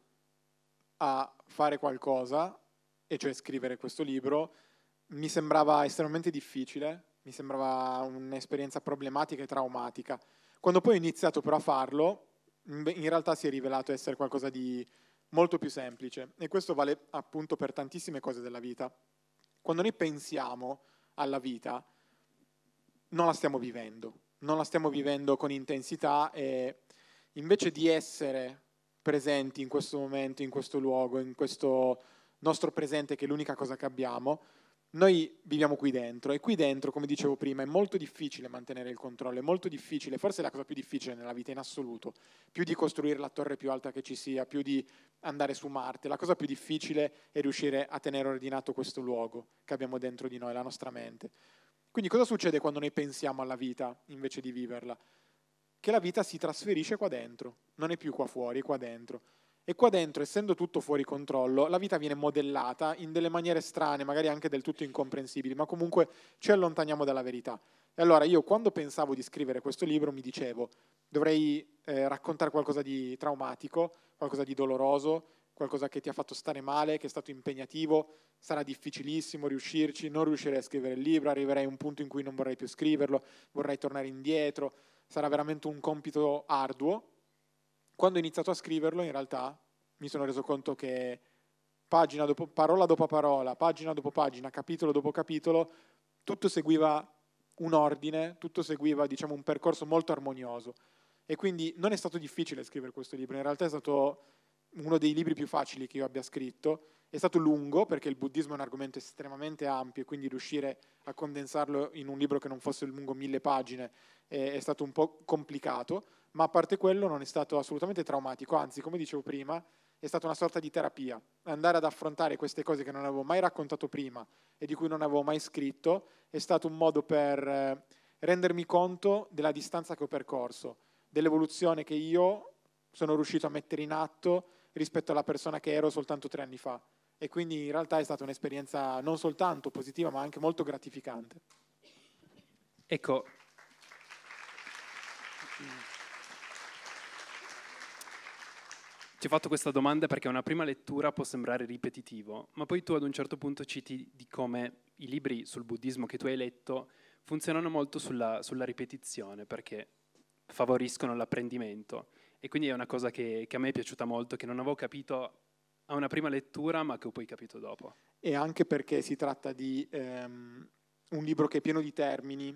a fare qualcosa, e cioè scrivere questo libro, mi sembrava estremamente difficile, mi sembrava un'esperienza problematica e traumatica. Quando poi ho iniziato però a farlo, in realtà si è rivelato essere qualcosa di molto più semplice e questo vale appunto per tantissime cose della vita. Quando noi pensiamo alla vita, non la stiamo vivendo, non la stiamo vivendo con intensità e invece di essere presenti in questo momento, in questo luogo, in questo nostro presente che è l'unica cosa che abbiamo, noi viviamo qui dentro e qui dentro, come dicevo prima, è molto difficile mantenere il controllo, è molto difficile, forse è la cosa più difficile nella vita in assoluto, più di costruire la torre più alta che ci sia, più di andare su Marte, la cosa più difficile è riuscire a tenere ordinato questo luogo che abbiamo dentro di noi, la nostra mente. Quindi cosa succede quando noi pensiamo alla vita invece di viverla? Che la vita si trasferisce qua dentro, non è più qua fuori, è qua dentro. E qua dentro, essendo tutto fuori controllo, la vita viene modellata in delle maniere strane, magari anche del tutto incomprensibili, ma comunque ci allontaniamo dalla verità. E allora io quando pensavo di scrivere questo libro mi dicevo, dovrei eh, raccontare qualcosa di traumatico, qualcosa di doloroso, qualcosa che ti ha fatto stare male, che è stato impegnativo, sarà difficilissimo riuscirci, non riuscirei a scrivere il libro, arriverei a un punto in cui non vorrei più scriverlo, vorrei tornare indietro, sarà veramente un compito arduo, quando ho iniziato a scriverlo, in realtà mi sono reso conto che pagina dopo, parola dopo parola, pagina dopo pagina, capitolo dopo capitolo, tutto seguiva un ordine, tutto seguiva diciamo, un percorso molto armonioso. E quindi non è stato difficile scrivere questo libro, in realtà è stato uno dei libri più facili che io abbia scritto. È stato lungo perché il buddismo è un argomento estremamente ampio e quindi riuscire a condensarlo in un libro che non fosse lungo mille pagine è, è stato un po' complicato, ma a parte quello non è stato assolutamente traumatico, anzi come dicevo prima è stata una sorta di terapia, andare ad affrontare queste cose che non avevo mai raccontato prima e di cui non avevo mai scritto è stato un modo per eh, rendermi conto della distanza che ho percorso, dell'evoluzione che io sono riuscito a mettere in atto rispetto alla persona che ero soltanto tre anni fa e quindi in realtà è stata un'esperienza non soltanto positiva ma anche molto gratificante. Ecco, Ti ho fatto questa domanda perché una prima lettura può sembrare ripetitivo, ma poi tu ad un certo punto citi di come i libri sul buddismo che tu hai letto funzionano molto sulla, sulla ripetizione, perché favoriscono l'apprendimento. E quindi è una cosa che, che a me è piaciuta molto, che non avevo capito a una prima lettura, ma che ho poi capito dopo. E anche perché si tratta di ehm, un libro che è pieno di termini,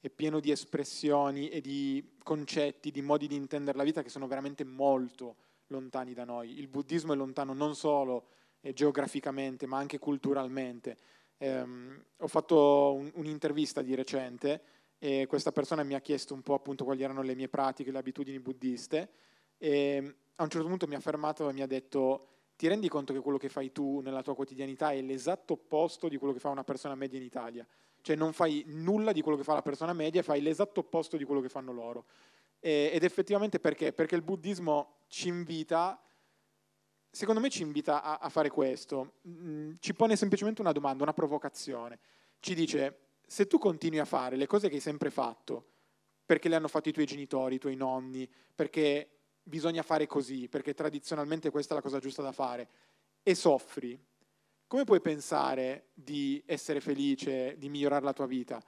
è pieno di espressioni e di concetti, di modi di intendere la vita che sono veramente molto lontani da noi. Il buddismo è lontano non solo eh, geograficamente, ma anche culturalmente. Um, ho fatto un, un'intervista di recente e questa persona mi ha chiesto un po' appunto quali erano le mie pratiche, le abitudini buddiste e mm, a un certo punto mi ha fermato e mi ha detto ti rendi conto che quello che fai tu nella tua quotidianità è l'esatto opposto di quello che fa una persona media in Italia? Cioè non fai nulla di quello che fa la persona media, fai l'esatto opposto di quello che fanno loro. E, ed effettivamente perché? Perché il buddismo ci invita, secondo me ci invita a, a fare questo, mm, ci pone semplicemente una domanda, una provocazione, ci dice se tu continui a fare le cose che hai sempre fatto, perché le hanno fatto i tuoi genitori, i tuoi nonni, perché bisogna fare così, perché tradizionalmente questa è la cosa giusta da fare, e soffri, come puoi pensare di essere felice, di migliorare la tua vita?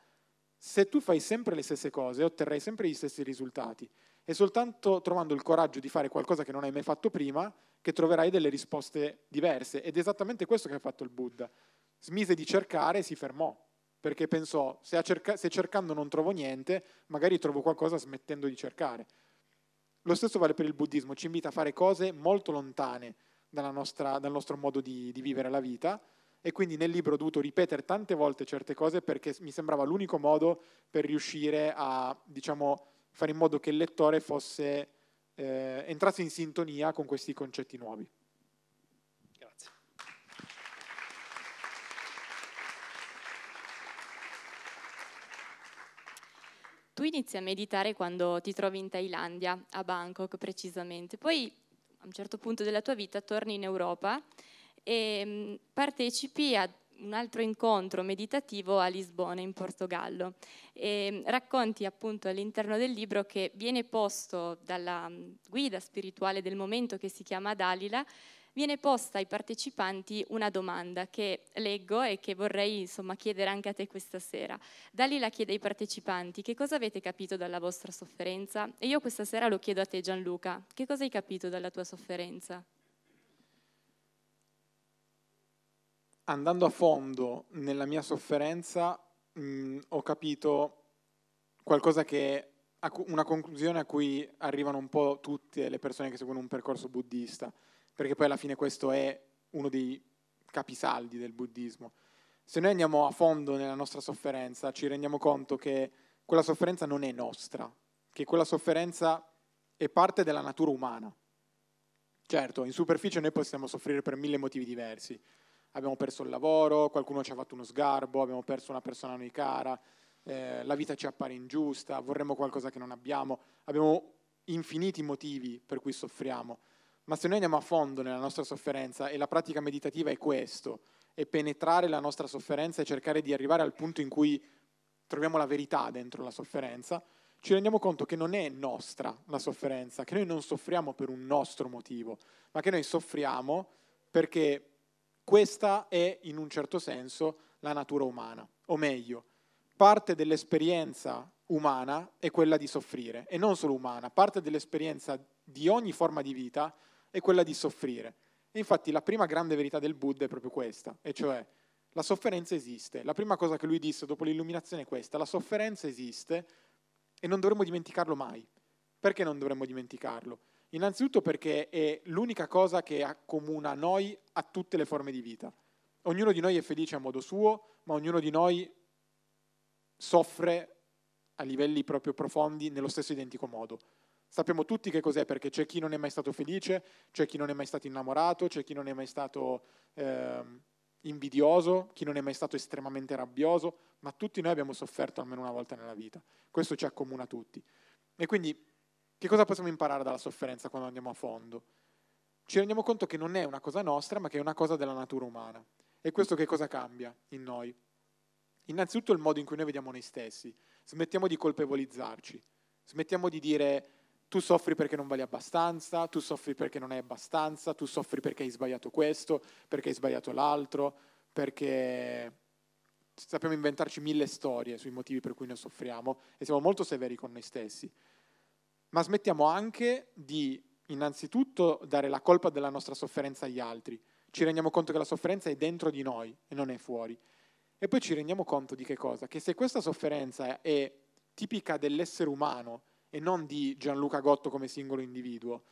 se tu fai sempre le stesse cose otterrai sempre gli stessi risultati. È soltanto trovando il coraggio di fare qualcosa che non hai mai fatto prima che troverai delle risposte diverse. Ed è esattamente questo che ha fatto il Buddha. Smise di cercare e si fermò, perché pensò, se, cerca- se cercando non trovo niente, magari trovo qualcosa smettendo di cercare. Lo stesso vale per il buddismo, ci invita a fare cose molto lontane nostra, dal nostro modo di, di vivere la vita, e quindi nel libro ho dovuto ripetere tante volte certe cose perché mi sembrava l'unico modo per riuscire a, diciamo, fare in modo che il lettore fosse, eh, entrasse in sintonia con questi concetti nuovi. Grazie. Tu inizi a meditare quando ti trovi in Thailandia, a Bangkok precisamente, poi a un certo punto della tua vita torni in Europa e ehm, partecipi a un altro incontro meditativo a Lisbona, in Portogallo. E ehm, racconti appunto all'interno del libro che viene posto dalla mm, guida spirituale del momento che si chiama Dalila, viene posta ai partecipanti una domanda che leggo e che vorrei insomma, chiedere anche a te questa sera. Dalila chiede ai partecipanti che cosa avete capito dalla vostra sofferenza e io questa sera lo chiedo a te Gianluca, che cosa hai capito dalla tua sofferenza? andando a fondo nella mia sofferenza mh, mm, ho capito qualcosa che una conclusione a cui arrivano un po' tutte le persone che seguono un percorso buddista, perché poi alla fine questo è uno dei capisaldi del buddismo. Se noi andiamo a fondo nella nostra sofferenza, ci rendiamo conto che quella sofferenza non è nostra, che quella sofferenza è parte della natura umana. Certo, in superficie noi possiamo soffrire per mille motivi diversi, abbiamo perso il lavoro, qualcuno ci ha fatto uno sgarbo, abbiamo perso una persona a noi cara, eh, la vita ci appare ingiusta, vorremmo qualcosa che non abbiamo, abbiamo infiniti motivi per cui soffriamo, ma se noi andiamo a fondo nella nostra sofferenza e la pratica meditativa è questo, è penetrare la nostra sofferenza e cercare di arrivare al punto in cui troviamo la verità dentro la sofferenza, ci rendiamo conto che non è nostra la sofferenza, che noi non soffriamo per un nostro motivo, ma che noi soffriamo perché questa è, in un certo senso, la natura umana, o meglio, parte dell'esperienza umana è quella di soffrire, e non solo umana, parte dell'esperienza di ogni forma di vita è quella di soffrire. E infatti la prima grande verità del Buddha è proprio questa, e cioè la sofferenza esiste. La prima cosa che lui disse dopo l'illuminazione è questa, la sofferenza esiste e non dovremmo dimenticarlo mai. Perché non dovremmo dimenticarlo? Innanzitutto perché è l'unica cosa che accomuna noi a tutte le forme di vita. Ognuno di noi è felice a modo suo, ma ognuno di noi soffre a livelli proprio profondi nello stesso identico modo. Sappiamo tutti che cos'è, perché c'è chi non è mai stato felice, c'è chi non è mai stato innamorato, c'è chi non è mai stato eh, invidioso, chi non è mai stato estremamente rabbioso, ma tutti noi abbiamo sofferto almeno una volta nella vita. Questo ci accomuna tutti. E quindi che cosa possiamo imparare dalla sofferenza quando andiamo a fondo? Ci rendiamo conto che non è una cosa nostra, ma che è una cosa della natura umana. E questo che cosa cambia in noi? Innanzitutto il modo in cui noi vediamo noi stessi. Smettiamo di colpevolizzarci, smettiamo di dire tu soffri perché non vali abbastanza, tu soffri perché non hai abbastanza, tu soffri perché hai sbagliato questo, perché hai sbagliato l'altro, perché sappiamo inventarci mille storie sui motivi per cui noi soffriamo e siamo molto severi con noi stessi ma smettiamo anche di innanzitutto dare la colpa della nostra sofferenza agli altri. Ci rendiamo conto che la sofferenza è dentro di noi e non è fuori. E poi ci rendiamo conto di che cosa? Che se questa sofferenza è tipica dell'essere umano e non di Gianluca Gotto come singolo individuo,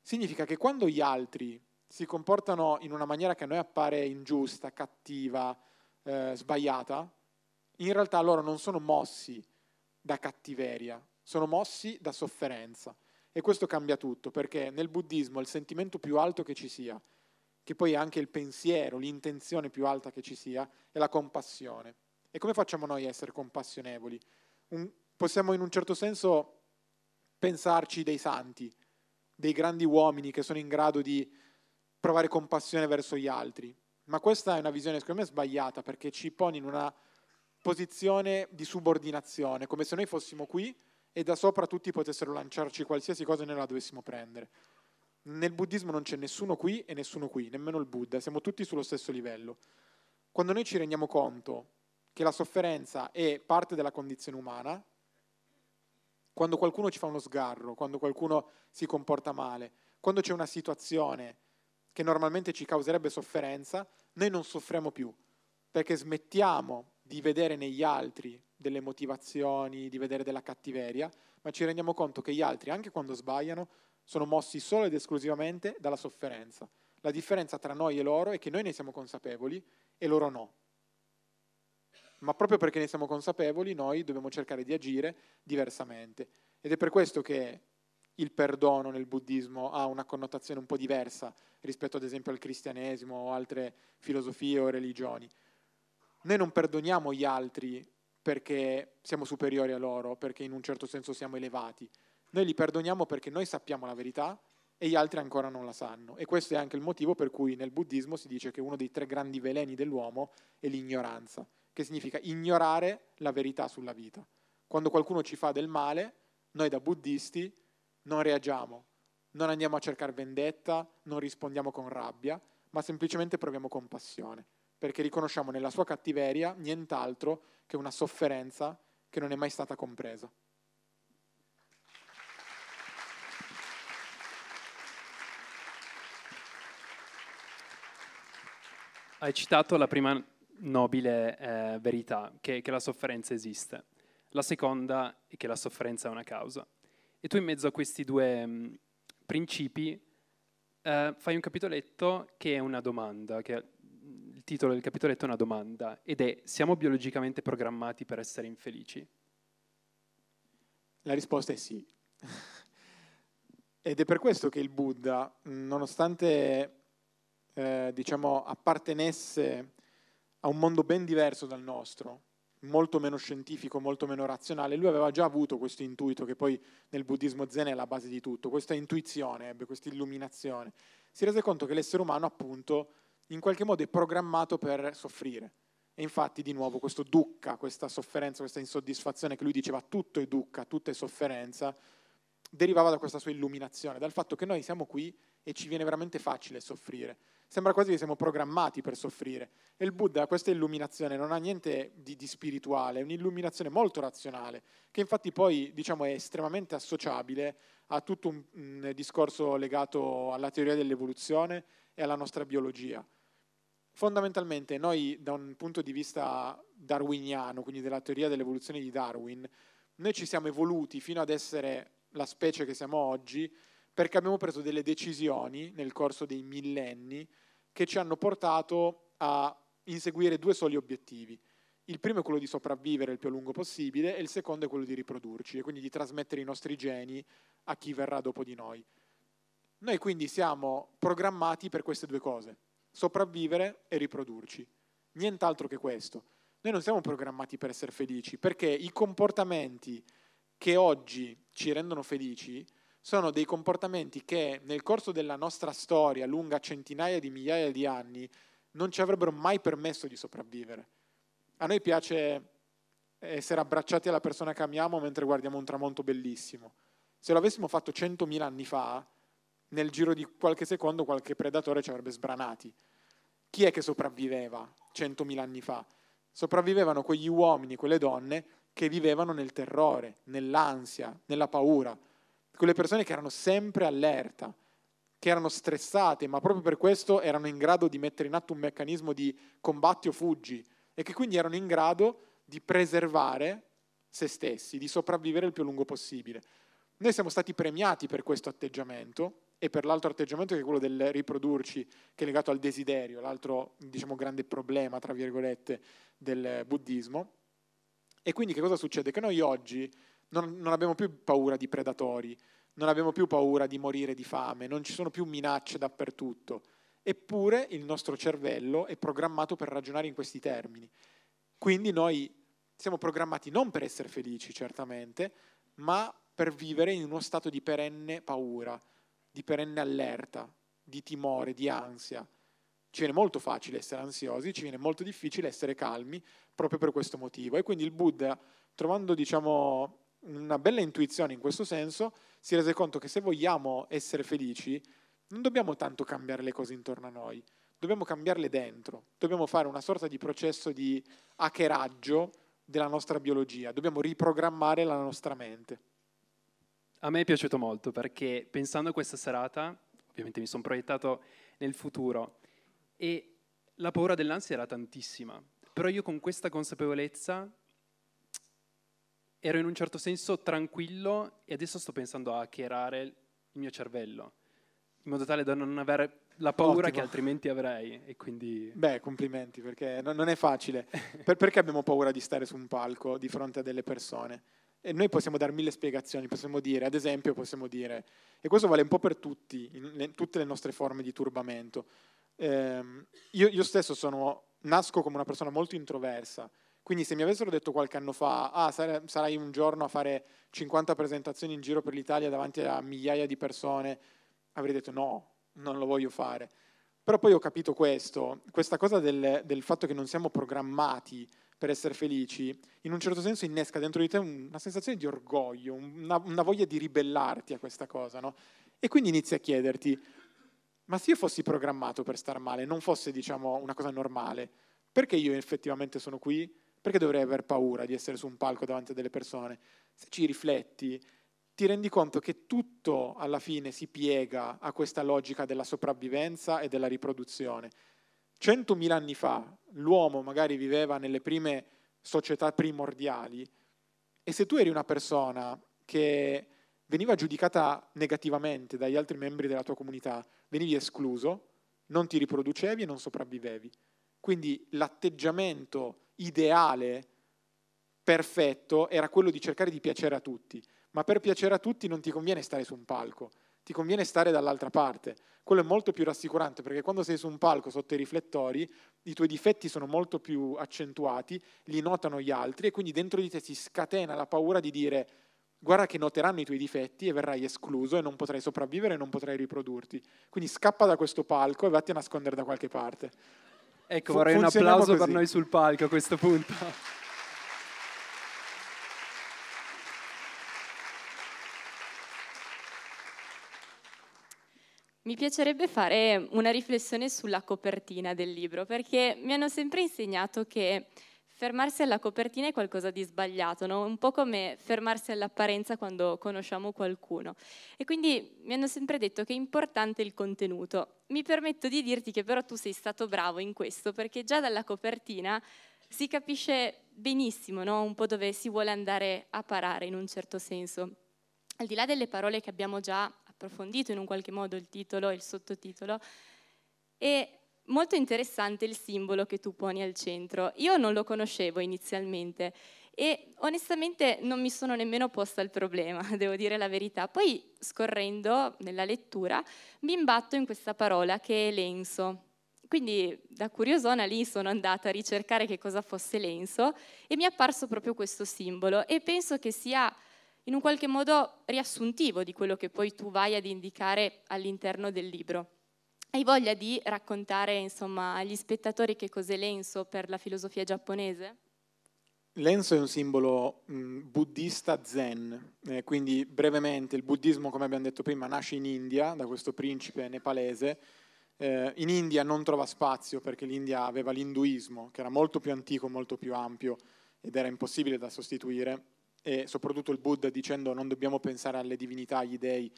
significa che quando gli altri si comportano in una maniera che a noi appare ingiusta, cattiva, eh, sbagliata, in realtà loro non sono mossi da cattiveria, sono mossi da sofferenza. E questo cambia tutto, perché nel buddismo il sentimento più alto che ci sia, che poi è anche il pensiero, l'intenzione più alta che ci sia, è la compassione. E come facciamo noi a essere compassionevoli? Un, possiamo in un certo senso pensarci dei santi, dei grandi uomini che sono in grado di provare compassione verso gli altri. Ma questa è una visione, secondo me, sbagliata, perché ci pone in una posizione di subordinazione, come se noi fossimo qui e da sopra tutti potessero lanciarci qualsiasi cosa e noi la dovessimo prendere. Nel buddismo non c'è nessuno qui e nessuno qui, nemmeno il Buddha, siamo tutti sullo stesso livello. Quando noi ci rendiamo conto che la sofferenza è parte della condizione umana, quando qualcuno ci fa uno sgarro, quando qualcuno si comporta male, quando c'è una situazione che normalmente ci causerebbe sofferenza, noi non soffriamo più, perché smettiamo di vedere negli altri delle motivazioni, di vedere della cattiveria, ma ci rendiamo conto che gli altri, anche quando sbagliano, sono mossi solo ed esclusivamente dalla sofferenza. La differenza tra noi e loro è che noi ne siamo consapevoli e loro no. Ma proprio perché ne siamo consapevoli, noi dobbiamo cercare di agire diversamente. Ed è per questo che il perdono nel buddismo ha una connotazione un po' diversa rispetto ad esempio al cristianesimo o altre filosofie o religioni noi non perdoniamo gli altri perché siamo superiori a loro, perché in un certo senso siamo elevati. Noi li perdoniamo perché noi sappiamo la verità e gli altri ancora non la sanno. E questo è anche il motivo per cui nel buddismo si dice che uno dei tre grandi veleni dell'uomo è l'ignoranza, che significa ignorare la verità sulla vita. Quando qualcuno ci fa del male, noi da buddisti non reagiamo, non andiamo a cercare vendetta, non rispondiamo con rabbia, ma semplicemente proviamo compassione perché riconosciamo nella sua cattiveria nient'altro che una sofferenza che non è mai stata compresa. Hai citato la prima nobile eh, verità, che, che la sofferenza esiste. La seconda è che la sofferenza è una causa. E tu in mezzo a questi due mh, mm, principi eh, fai un capitoletto che è una domanda, che titolo del capitoletto è una domanda ed è siamo biologicamente programmati per essere infelici? La risposta è sì. Ed è per questo che il Buddha, nonostante eh, diciamo, appartenesse a un mondo ben diverso dal nostro, molto meno scientifico, molto meno razionale, lui aveva già avuto questo intuito che poi nel buddismo zen è la base di tutto, questa intuizione, ebbe questa illuminazione. Si rese conto che l'essere umano appunto in qualche modo è programmato per soffrire. E infatti di nuovo questo ducca, questa sofferenza, questa insoddisfazione che lui diceva tutto è ducca, tutto è sofferenza, derivava da questa sua illuminazione, dal fatto che noi siamo qui e ci viene veramente facile soffrire. Sembra quasi che siamo programmati per soffrire. E il Buddha, questa illuminazione, non ha niente di, di spirituale, è un'illuminazione molto razionale, che infatti poi diciamo, è estremamente associabile a tutto un, un discorso legato alla teoria dell'evoluzione e alla nostra biologia Fondamentalmente noi da un punto di vista darwiniano, quindi della teoria dell'evoluzione di Darwin, noi ci siamo evoluti fino ad essere la specie che siamo oggi perché abbiamo preso delle decisioni nel corso dei millenni che ci hanno portato a inseguire due soli obiettivi. Il primo è quello di sopravvivere il più a lungo possibile e il secondo è quello di riprodurci e quindi di trasmettere i nostri geni a chi verrà dopo di noi. Noi quindi siamo programmati per queste due cose sopravvivere e riprodurci. Nient'altro che questo. Noi non siamo programmati per essere felici, perché i comportamenti che oggi ci rendono felici sono dei comportamenti che nel corso della nostra storia, lunga centinaia di migliaia di anni, non ci avrebbero mai permesso di sopravvivere. A noi piace essere abbracciati alla persona che amiamo mentre guardiamo un tramonto bellissimo. Se lo avessimo fatto 100.000 anni fa, nel giro di qualche secondo qualche predatore ci avrebbe sbranati. Chi è che sopravviveva 100.000 anni fa? Sopravvivevano quegli uomini, quelle donne che vivevano nel terrore, nell'ansia, nella paura. Quelle persone che erano sempre allerta, che erano stressate, ma proprio per questo erano in grado di mettere in atto un meccanismo di combatti o fuggi e che quindi erano in grado di preservare se stessi, di sopravvivere il più lungo possibile. Noi siamo stati premiati per questo atteggiamento e per l'altro atteggiamento che è quello del riprodurci, che è legato al desiderio, l'altro diciamo, grande problema, tra virgolette, del buddismo. E quindi che cosa succede? Che noi oggi non, non abbiamo più paura di predatori, non abbiamo più paura di morire di fame, non ci sono più minacce dappertutto. Eppure il nostro cervello è programmato per ragionare in questi termini. Quindi noi siamo programmati non per essere felici, certamente, ma per vivere in uno stato di perenne paura, di perenne allerta, di timore, di ansia. Ci viene molto facile essere ansiosi, ci viene molto difficile essere calmi proprio per questo motivo. E quindi il Buddha, trovando diciamo, una bella intuizione in questo senso, si rese conto che se vogliamo essere felici non dobbiamo tanto cambiare le cose intorno a noi, dobbiamo cambiarle dentro, dobbiamo fare una sorta di processo di hackeraggio della nostra biologia, dobbiamo riprogrammare la nostra mente. A me è piaciuto molto perché pensando a questa serata, ovviamente mi sono proiettato nel futuro e la paura dell'ansia era tantissima, però io con questa consapevolezza ero in un certo senso tranquillo e adesso sto pensando a hackerare il mio cervello, in modo tale da non avere la paura Ottimo. che altrimenti avrei. E quindi... Beh, complimenti, perché non, è facile. per, perché abbiamo paura di stare su un palco di fronte a delle persone? E noi possiamo dare mille spiegazioni, possiamo dire, ad esempio, possiamo dire, e questo vale un po' per tutti, in tutte le nostre forme di turbamento. Eh, io, io, stesso sono, nasco come una persona molto introversa, quindi se mi avessero detto qualche anno fa, ah, sarai un giorno a fare 50 presentazioni in giro per l'Italia davanti a migliaia di persone, avrei detto no, non lo voglio fare. Però poi ho capito questo, questa cosa del, del fatto che non siamo programmati per essere felici, in un certo senso innesca dentro di te una sensazione di orgoglio, una, una voglia di ribellarti a questa cosa, no? E quindi inizi a chiederti, ma se io fossi programmato per star male, non fosse, diciamo, una cosa normale, perché io effettivamente sono qui? Perché dovrei aver paura di essere su un palco davanti a delle persone? Se ci rifletti, ti rendi conto che tutto alla fine si piega a questa logica della sopravvivenza e della riproduzione. Centomila anni fa, l'uomo magari viveva nelle prime società primordiali e se tu eri una persona che veniva giudicata negativamente dagli altri membri della tua comunità, venivi escluso, non ti riproducevi e non sopravvivevi. Quindi l'atteggiamento ideale, perfetto, era quello di cercare di piacere a tutti, ma per piacere a tutti non ti conviene stare su un palco, ti conviene stare dall'altra parte. Quello è molto più rassicurante perché quando sei su un palco sotto i riflettori i tuoi difetti sono molto più accentuati, li notano gli altri e quindi dentro di te si scatena la paura di dire guarda che noteranno i tuoi difetti e verrai escluso e non potrai sopravvivere e non potrai riprodurti. Quindi scappa da questo palco e vatti a nascondere da qualche parte. Ecco, vorrei un applauso così. per noi sul palco a questo punto. Mi piacerebbe fare una riflessione sulla copertina del libro, perché mi hanno sempre insegnato che fermarsi alla copertina è qualcosa di sbagliato, no? un po' come fermarsi all'apparenza quando conosciamo qualcuno. E quindi mi hanno sempre detto che è importante il contenuto. Mi permetto di dirti che però tu sei stato bravo in questo, perché già dalla copertina si capisce benissimo no? un po' dove si vuole andare a parare in un certo senso. Al di là delle parole che abbiamo già approfondito in un qualche modo il titolo e il sottotitolo. E molto interessante il simbolo che tu poni al centro. Io non lo conoscevo inizialmente e onestamente non mi sono nemmeno posta il problema, devo dire la verità. Poi scorrendo nella lettura mi imbatto in questa parola che è lenso. Quindi da curiosona lì sono andata a ricercare che cosa fosse lenso e mi è apparso proprio questo simbolo e penso che sia in un qualche modo riassuntivo di quello che poi tu vai ad indicare all'interno del libro. Hai voglia di raccontare insomma, agli spettatori che cos'è l'enso per la filosofia giapponese? L'enso è un simbolo mh, mm, buddista zen, eh, quindi brevemente il buddismo, come abbiamo detto prima, nasce in India da questo principe nepalese. Eh, in India non trova spazio perché l'India aveva l'induismo, che era molto più antico, molto più ampio ed era impossibile da sostituire e soprattutto il Buddha dicendo non dobbiamo pensare alle divinità, agli dei,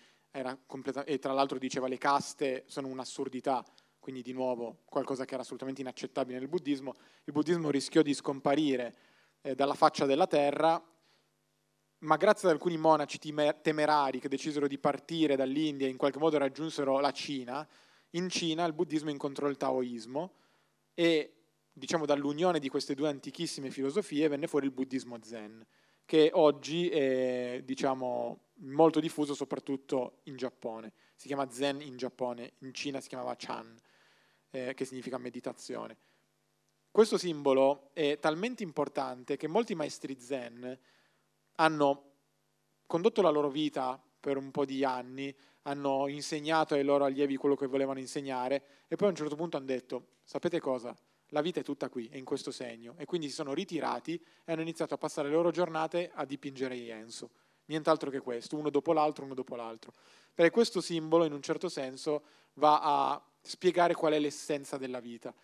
completa- e tra l'altro diceva le caste sono un'assurdità, quindi di nuovo qualcosa che era assolutamente inaccettabile nel buddismo, il buddismo rischiò di scomparire eh, dalla faccia della terra, ma grazie ad alcuni monaci timer- temerari che decisero di partire dall'India e in qualche modo raggiunsero la Cina, in Cina il buddismo incontrò il taoismo e diciamo dall'unione di queste due antichissime filosofie venne fuori il buddismo zen che oggi è diciamo, molto diffuso soprattutto in Giappone. Si chiama Zen in Giappone, in Cina si chiamava Chan, eh, che significa meditazione. Questo simbolo è talmente importante che molti maestri Zen hanno condotto la loro vita per un po' di anni, hanno insegnato ai loro allievi quello che volevano insegnare e poi a un certo punto hanno detto, sapete cosa? la vita è tutta qui, è in questo segno. E quindi si sono ritirati e hanno iniziato a passare le loro giornate a dipingere Enzo. Nient'altro che questo, uno dopo l'altro, uno dopo l'altro. Perché questo simbolo, in un certo senso, va a spiegare qual è l'essenza della vita.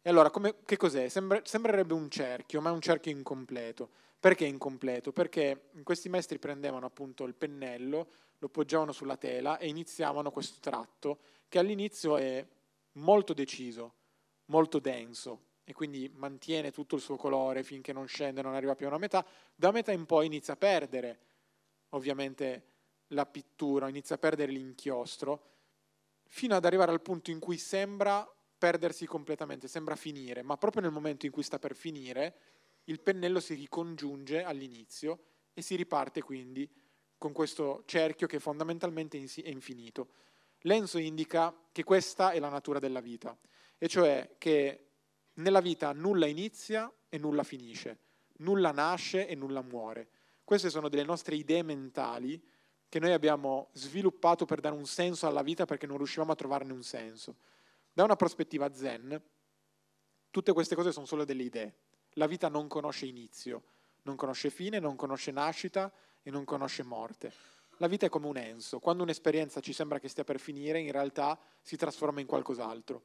E allora, come, che cos'è? Sembra, sembrerebbe un cerchio, ma è un cerchio incompleto. Perché incompleto? Perché questi maestri prendevano appunto il pennello, lo poggiavano sulla tela e iniziavano questo tratto che all'inizio è molto deciso, molto denso e quindi mantiene tutto il suo colore finché non scende, non arriva più a una metà, da metà in poi inizia a perdere ovviamente la pittura, inizia a perdere l'inchiostro, fino ad arrivare al punto in cui sembra perdersi completamente, sembra finire, ma proprio nel momento in cui sta per finire, il pennello si ricongiunge all'inizio e si riparte quindi con questo cerchio che fondamentalmente è infinito. Lenzo indica che questa è la natura della vita e cioè che nella vita nulla inizia e nulla finisce, nulla nasce e nulla muore. Queste sono delle nostre idee mentali che noi abbiamo sviluppato per dare un senso alla vita perché non riuscivamo a trovarne un senso. Da una prospettiva zen, tutte queste cose sono solo delle idee. La vita non conosce inizio, non conosce fine, non conosce nascita e non conosce morte. La vita è come un enso, quando un'esperienza ci sembra che stia per finire, in realtà si trasforma in qualcos'altro.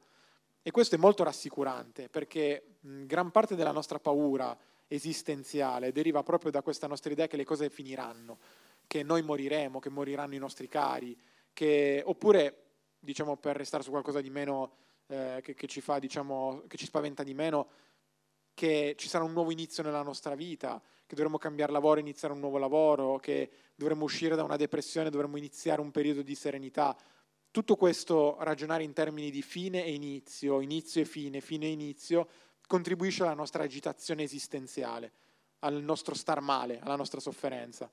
E questo è molto rassicurante perché gran parte della nostra paura esistenziale deriva proprio da questa nostra idea che le cose finiranno, che noi moriremo, che moriranno i nostri cari, che, oppure, diciamo, per restare su qualcosa di meno eh, che, che, ci fa, diciamo, che ci spaventa di meno, che ci sarà un nuovo inizio nella nostra vita, che dovremo cambiare lavoro, e iniziare un nuovo lavoro, che dovremo uscire da una depressione, dovremo iniziare un periodo di serenità. Tutto questo ragionare in termini di fine e inizio, inizio e fine, fine e inizio, contribuisce alla nostra agitazione esistenziale, al nostro star male, alla nostra sofferenza.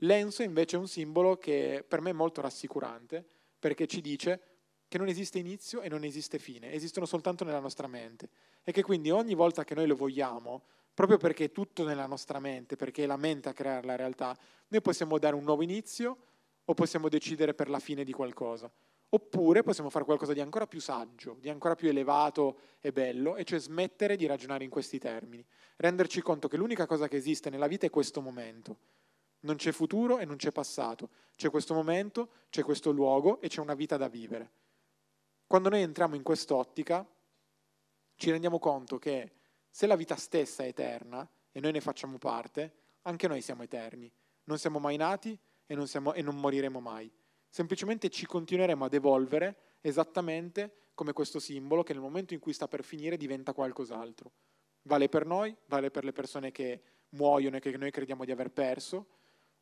L'enso invece è un simbolo che per me è molto rassicurante perché ci dice che non esiste inizio e non esiste fine, esistono soltanto nella nostra mente e che quindi ogni volta che noi lo vogliamo, proprio perché è tutto nella nostra mente, perché è la mente a creare la realtà, noi possiamo dare un nuovo inizio o possiamo decidere per la fine di qualcosa. Oppure possiamo fare qualcosa di ancora più saggio, di ancora più elevato e bello, e cioè smettere di ragionare in questi termini, renderci conto che l'unica cosa che esiste nella vita è questo momento. Non c'è futuro e non c'è passato, c'è questo momento, c'è questo luogo e c'è una vita da vivere. Quando noi entriamo in quest'ottica, ci rendiamo conto che se la vita stessa è eterna e noi ne facciamo parte, anche noi siamo eterni. Non siamo mai nati, e non, siamo, e non moriremo mai. Semplicemente ci continueremo ad evolvere esattamente come questo simbolo che nel momento in cui sta per finire diventa qualcos'altro. Vale per noi, vale per le persone che muoiono e che noi crediamo di aver perso,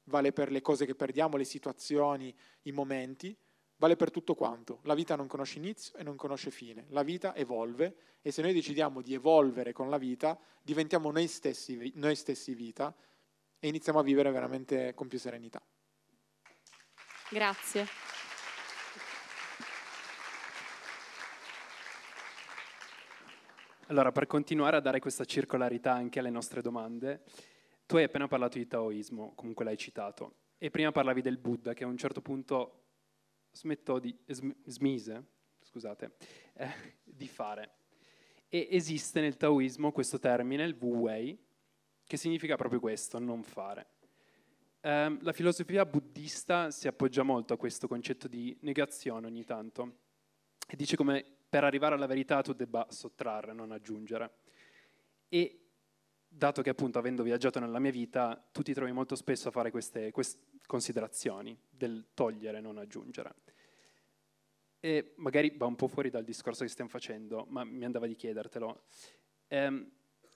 vale per le cose che perdiamo, le situazioni, i momenti, vale per tutto quanto. La vita non conosce inizio e non conosce fine. La vita evolve e se noi decidiamo di evolvere con la vita, diventiamo noi stessi, noi stessi vita e iniziamo a vivere veramente con più serenità. Grazie. Allora, per continuare a dare questa circolarità anche alle nostre domande, tu hai appena parlato di taoismo, comunque l'hai citato, e prima parlavi del Buddha che a un certo punto di, sm, smise scusate, eh, di fare. E esiste nel taoismo questo termine, il wu wei, che significa proprio questo, non fare. Eh, la filosofia buddista si appoggia molto a questo concetto di negazione ogni tanto e dice come per arrivare alla verità tu debba sottrarre, non aggiungere. E dato che appunto avendo viaggiato nella mia vita, tu ti trovi molto spesso a fare queste, queste considerazioni del togliere, non aggiungere. E magari va un po' fuori dal discorso che stiamo facendo, ma mi andava di chiedertelo. Ehm,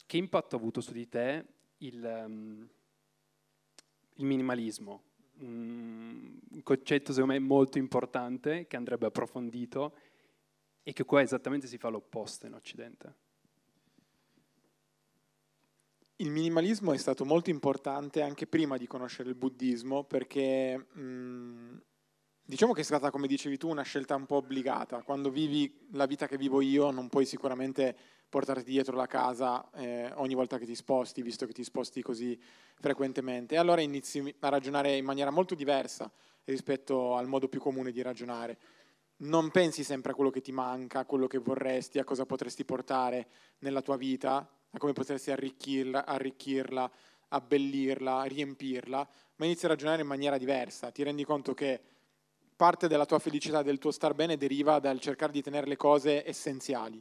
che impatto ha avuto su di te il, um, il minimalismo, un mm, concetto secondo me molto importante che andrebbe approfondito e che qua esattamente si fa l'opposto in Occidente. Il minimalismo è stato molto importante anche prima di conoscere il buddismo perché mh, mm, diciamo che è stata, come dicevi tu, una scelta un po' obbligata. Quando vivi la vita che vivo io non puoi sicuramente portarti dietro la casa eh, ogni volta che ti sposti, visto che ti sposti così frequentemente. E allora inizi a ragionare in maniera molto diversa rispetto al modo più comune di ragionare. Non pensi sempre a quello che ti manca, a quello che vorresti, a cosa potresti portare nella tua vita, a come potresti arricchirla, arricchirla abbellirla, riempirla, ma inizi a ragionare in maniera diversa. Ti rendi conto che parte della tua felicità, del tuo star bene, deriva dal cercare di tenere le cose essenziali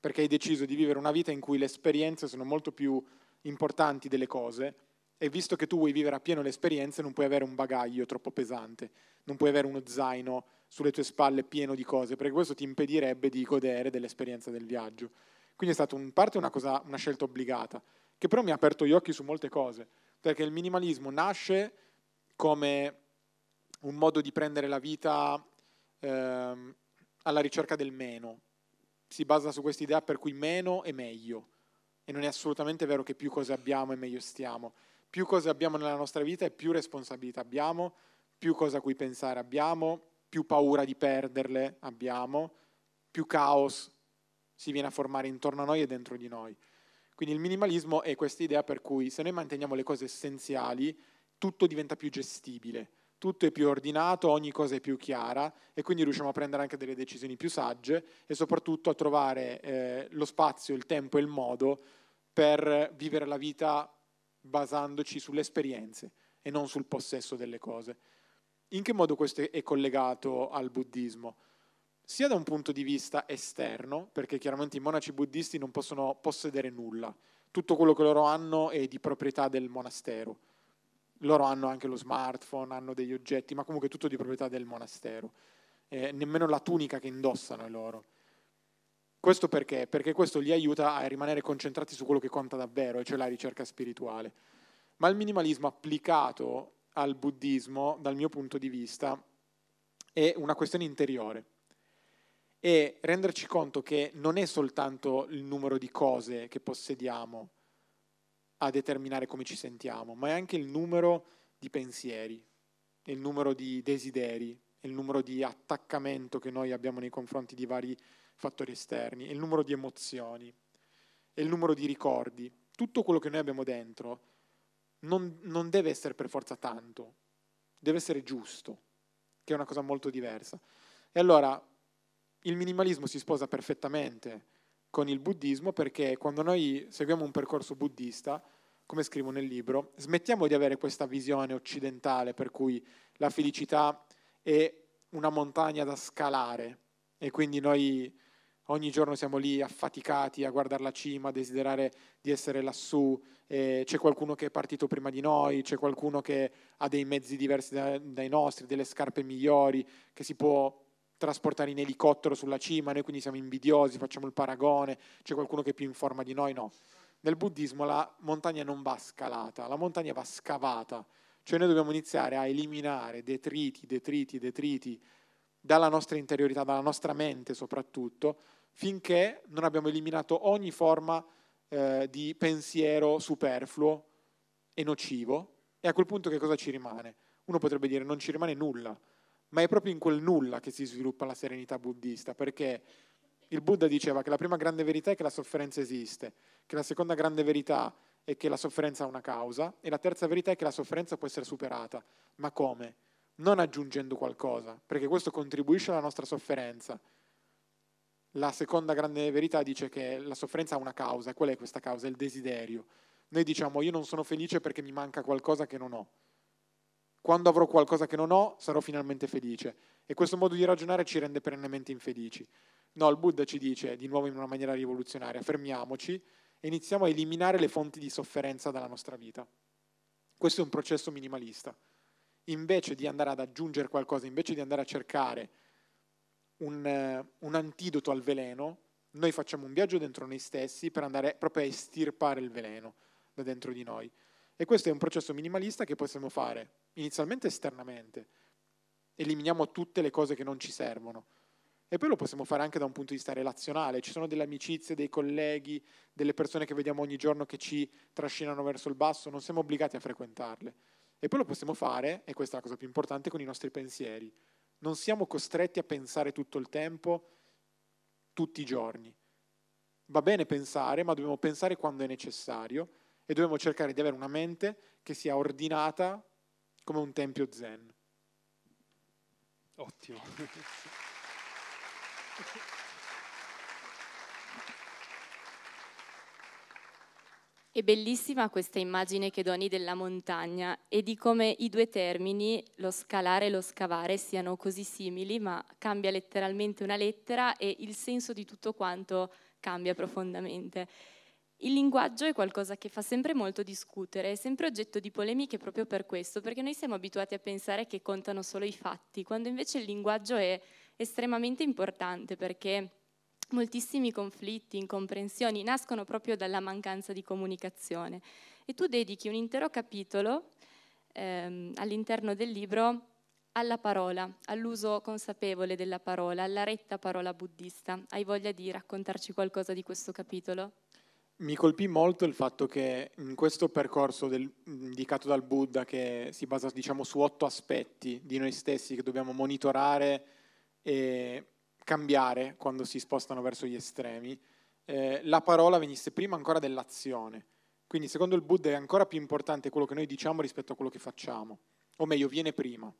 perché hai deciso di vivere una vita in cui le esperienze sono molto più importanti delle cose e visto che tu vuoi vivere a pieno le esperienze non puoi avere un bagaglio troppo pesante, non puoi avere uno zaino sulle tue spalle pieno di cose, perché questo ti impedirebbe di godere dell'esperienza del viaggio. Quindi è stata in parte una, cosa, una scelta obbligata, che però mi ha aperto gli occhi su molte cose, perché il minimalismo nasce come un modo di prendere la vita eh, alla ricerca del meno, si basa su questa idea per cui meno è meglio. E non è assolutamente vero che più cose abbiamo e meglio stiamo. Più cose abbiamo nella nostra vita e più responsabilità abbiamo, più cose a cui pensare abbiamo, più paura di perderle abbiamo, più caos si viene a formare intorno a noi e dentro di noi. Quindi il minimalismo è questa idea per cui se noi manteniamo le cose essenziali, tutto diventa più gestibile tutto è più ordinato, ogni cosa è più chiara e quindi riusciamo a prendere anche delle decisioni più sagge e soprattutto a trovare eh, lo spazio, il tempo e il modo per vivere la vita basandoci sulle esperienze e non sul possesso delle cose. In che modo questo è collegato al buddismo? Sia da un punto di vista esterno, perché chiaramente i monaci buddisti non possono possedere nulla, tutto quello che loro hanno è di proprietà del monastero loro hanno anche lo smartphone, hanno degli oggetti, ma comunque tutto di proprietà del monastero. Eh, nemmeno la tunica che indossano è loro. Questo perché? Perché questo li aiuta a rimanere concentrati su quello che conta davvero, e cioè la ricerca spirituale. Ma il minimalismo applicato al buddismo, dal mio punto di vista, è una questione interiore. E renderci conto che non è soltanto il numero di cose che possediamo, a determinare come ci sentiamo, ma è anche il numero di pensieri, il numero di desideri, il numero di attaccamento che noi abbiamo nei confronti di vari fattori esterni, il numero di emozioni, il numero di ricordi. Tutto quello che noi abbiamo dentro non, non deve essere per forza tanto, deve essere giusto, che è una cosa molto diversa. E allora il minimalismo si sposa perfettamente con il buddismo perché quando noi seguiamo un percorso buddista, come scrivo nel libro, smettiamo di avere questa visione occidentale per cui la felicità è una montagna da scalare e quindi noi ogni giorno siamo lì affaticati a guardare la cima, a desiderare di essere lassù, eh, c'è qualcuno che è partito prima di noi, c'è qualcuno che ha dei mezzi diversi dai nostri, delle scarpe migliori, che si può trasportare in elicottero sulla cima, noi quindi siamo invidiosi, facciamo il paragone, c'è qualcuno che è più in forma di noi, no. Nel buddismo la montagna non va scalata, la montagna va scavata, cioè noi dobbiamo iniziare a eliminare detriti, detriti, detriti dalla nostra interiorità, dalla nostra mente soprattutto, finché non abbiamo eliminato ogni forma eh, di pensiero superfluo e nocivo. E a quel punto che cosa ci rimane? Uno potrebbe dire non ci rimane nulla, ma è proprio in quel nulla che si sviluppa la serenità buddista, perché il Buddha diceva che la prima grande verità è che la sofferenza esiste, che la seconda grande verità è che la sofferenza ha una causa e la terza verità è che la sofferenza può essere superata. Ma come? Non aggiungendo qualcosa, perché questo contribuisce alla nostra sofferenza. La seconda grande verità dice che la sofferenza ha una causa, e qual è questa causa? il desiderio. Noi diciamo io non sono felice perché mi manca qualcosa che non ho quando avrò qualcosa che non ho, sarò finalmente felice. E questo modo di ragionare ci rende perennemente infelici. No, il Buddha ci dice, di nuovo in una maniera rivoluzionaria, fermiamoci e iniziamo a eliminare le fonti di sofferenza dalla nostra vita. Questo è un processo minimalista. Invece di andare ad aggiungere qualcosa, invece di andare a cercare un, eh, un antidoto al veleno, noi facciamo un viaggio dentro noi stessi per andare proprio a estirpare il veleno da dentro di noi. E questo è un processo minimalista che possiamo fare inizialmente esternamente. Eliminiamo tutte le cose che non ci servono. E poi lo possiamo fare anche da un punto di vista relazionale. Ci sono delle amicizie, dei colleghi, delle persone che vediamo ogni giorno che ci trascinano verso il basso, non siamo obbligati a frequentarle. E poi lo possiamo fare, e questa è la cosa più importante, con i nostri pensieri. Non siamo costretti a pensare tutto il tempo, tutti i giorni. Va bene pensare, ma dobbiamo pensare quando è necessario e dobbiamo cercare di avere una mente che sia ordinata come un tempio zen. Ottimo. È bellissima questa immagine che doni della montagna e di come i due termini, lo scalare e lo scavare, siano così simili, ma cambia letteralmente una lettera e il senso di tutto quanto cambia profondamente. Il linguaggio è qualcosa che fa sempre molto discutere, è sempre oggetto di polemiche proprio per questo, perché noi siamo abituati a pensare che contano solo i fatti, quando invece il linguaggio è estremamente importante perché moltissimi conflitti, incomprensioni nascono proprio dalla mancanza di comunicazione. E tu dedichi un intero capitolo ehm, all'interno del libro alla parola, all'uso consapevole della parola, alla retta parola buddista. Hai voglia di raccontarci qualcosa di questo capitolo? Mi colpì molto il fatto che in questo percorso del, indicato dal Buddha, che si basa diciamo, su otto aspetti di noi stessi che dobbiamo monitorare e cambiare quando si spostano verso gli estremi, eh, la parola venisse prima ancora dell'azione. Quindi secondo il Buddha è ancora più importante quello che noi diciamo rispetto a quello che facciamo, o meglio viene prima.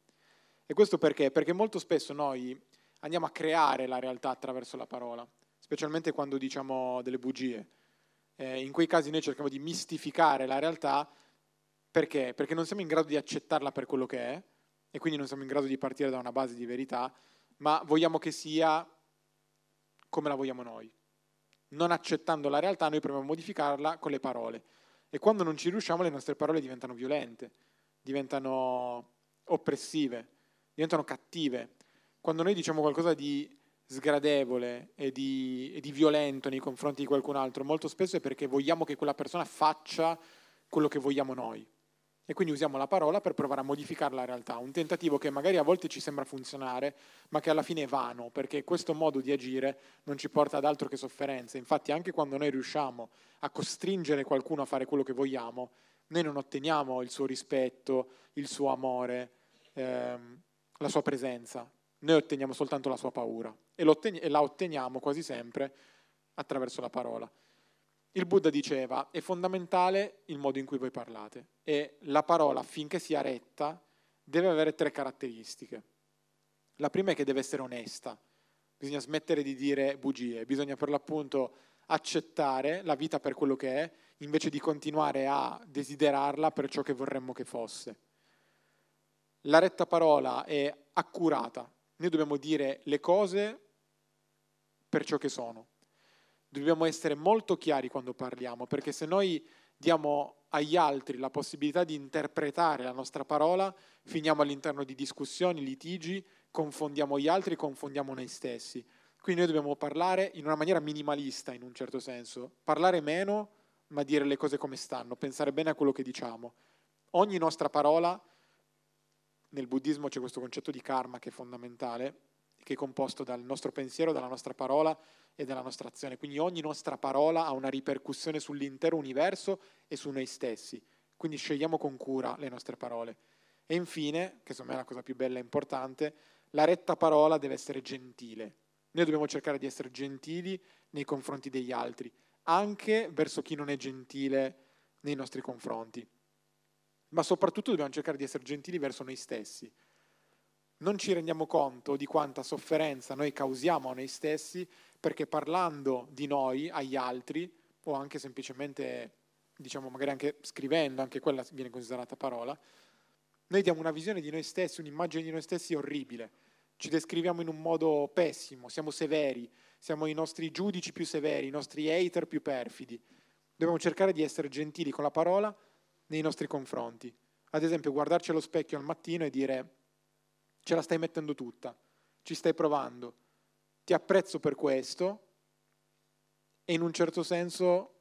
E questo perché? Perché molto spesso noi andiamo a creare la realtà attraverso la parola, specialmente quando diciamo delle bugie eh, in quei casi noi cerchiamo di mistificare la realtà perché? Perché non siamo in grado di accettarla per quello che è e quindi non siamo in grado di partire da una base di verità, ma vogliamo che sia come la vogliamo noi. Non accettando la realtà noi proviamo a modificarla con le parole e quando non ci riusciamo le nostre parole diventano violente, diventano oppressive, diventano cattive. Quando noi diciamo qualcosa di sgradevole e di, e di, violento nei confronti di qualcun altro, molto spesso è perché vogliamo che quella persona faccia quello che vogliamo noi. E quindi usiamo la parola per provare a modificare la realtà, un tentativo che magari a volte ci sembra funzionare, ma che alla fine è vano, perché questo modo di agire non ci porta ad altro che sofferenze. Infatti anche quando noi riusciamo a costringere qualcuno a fare quello che vogliamo, noi non otteniamo il suo rispetto, il suo amore, ehm, la sua presenza, noi otteniamo soltanto la sua paura e, e la otteniamo quasi sempre attraverso la parola. Il Buddha diceva, è fondamentale il modo in cui voi parlate e la parola, finché sia retta, deve avere tre caratteristiche. La prima è che deve essere onesta, bisogna smettere di dire bugie, bisogna per l'appunto accettare la vita per quello che è, invece di continuare a desiderarla per ciò che vorremmo che fosse. La retta parola è accurata, noi dobbiamo dire le cose per ciò che sono. Dobbiamo essere molto chiari quando parliamo, perché se noi diamo agli altri la possibilità di interpretare la nostra parola, finiamo all'interno di discussioni, litigi, confondiamo gli altri, confondiamo noi stessi. Quindi noi dobbiamo parlare in una maniera minimalista, in un certo senso, parlare meno, ma dire le cose come stanno, pensare bene a quello che diciamo. Ogni nostra parola, nel buddismo c'è questo concetto di karma che è fondamentale, che è composto dal nostro pensiero, dalla nostra parola e dalla nostra azione. Quindi ogni nostra parola ha una ripercussione sull'intero universo e su noi stessi. Quindi scegliamo con cura le nostre parole. E infine, che secondo me è la cosa più bella e importante, la retta parola deve essere gentile. Noi dobbiamo cercare di essere gentili nei confronti degli altri, anche verso chi non è gentile nei nostri confronti. Ma soprattutto dobbiamo cercare di essere gentili verso noi stessi non ci rendiamo conto di quanta sofferenza noi causiamo a noi stessi perché parlando di noi agli altri o anche semplicemente, diciamo magari anche scrivendo, anche quella viene considerata parola, noi diamo una visione di noi stessi, un'immagine di noi stessi orribile, ci descriviamo in un modo pessimo, siamo severi, siamo i nostri giudici più severi, i nostri hater più perfidi. Dobbiamo cercare di essere gentili con la parola nei nostri confronti. Ad esempio guardarci allo specchio al mattino e dire ce la stai mettendo tutta, ci stai provando, ti apprezzo per questo e in un certo senso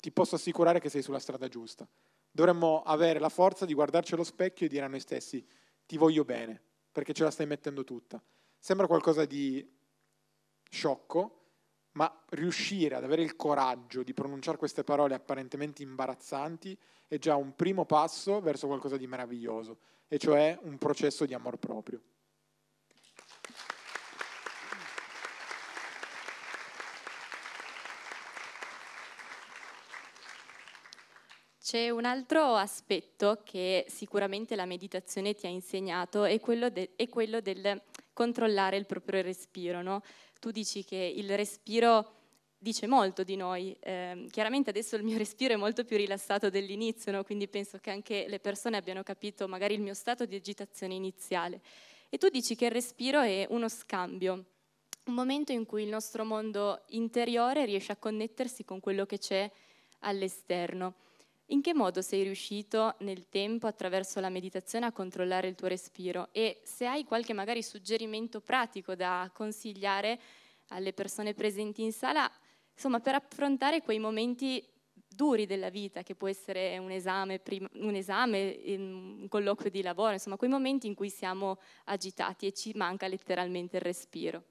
ti posso assicurare che sei sulla strada giusta. Dovremmo avere la forza di guardarci allo specchio e dire a noi stessi ti voglio bene, perché ce la stai mettendo tutta. Sembra qualcosa di sciocco, ma riuscire ad avere il coraggio di pronunciare queste parole apparentemente imbarazzanti è già un primo passo verso qualcosa di meraviglioso e cioè un processo di amor proprio. C'è un altro aspetto che sicuramente la meditazione ti ha insegnato, è quello, de- è quello del controllare il proprio respiro. No? Tu dici che il respiro dice molto di noi. Eh, chiaramente adesso il mio respiro è molto più rilassato dell'inizio, no? quindi penso che anche le persone abbiano capito magari il mio stato di agitazione iniziale. E tu dici che il respiro è uno scambio, un momento in cui il nostro mondo interiore riesce a connettersi con quello che c'è all'esterno. In che modo sei riuscito nel tempo attraverso la meditazione a controllare il tuo respiro? E se hai qualche magari suggerimento pratico da consigliare alle persone presenti in sala, insomma per affrontare quei momenti duri della vita, che può essere un esame, un, esame, ehm, un colloquio di lavoro, insomma quei momenti in cui siamo agitati e ci manca letteralmente il respiro.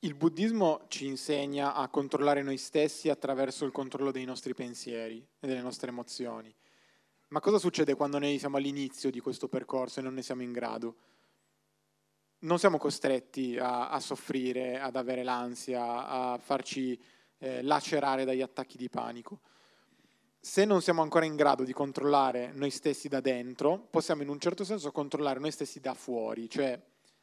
Il buddismo ci insegna a controllare noi stessi attraverso il controllo dei nostri pensieri e delle nostre emozioni. Ma cosa succede quando noi siamo all'inizio di questo percorso e non ne siamo in grado? non siamo costretti a, a soffrire, ad avere l'ansia, a farci eh, lacerare dagli attacchi di panico. Se non siamo ancora in grado di controllare noi stessi da dentro, possiamo in un certo senso controllare noi stessi da fuori, cioè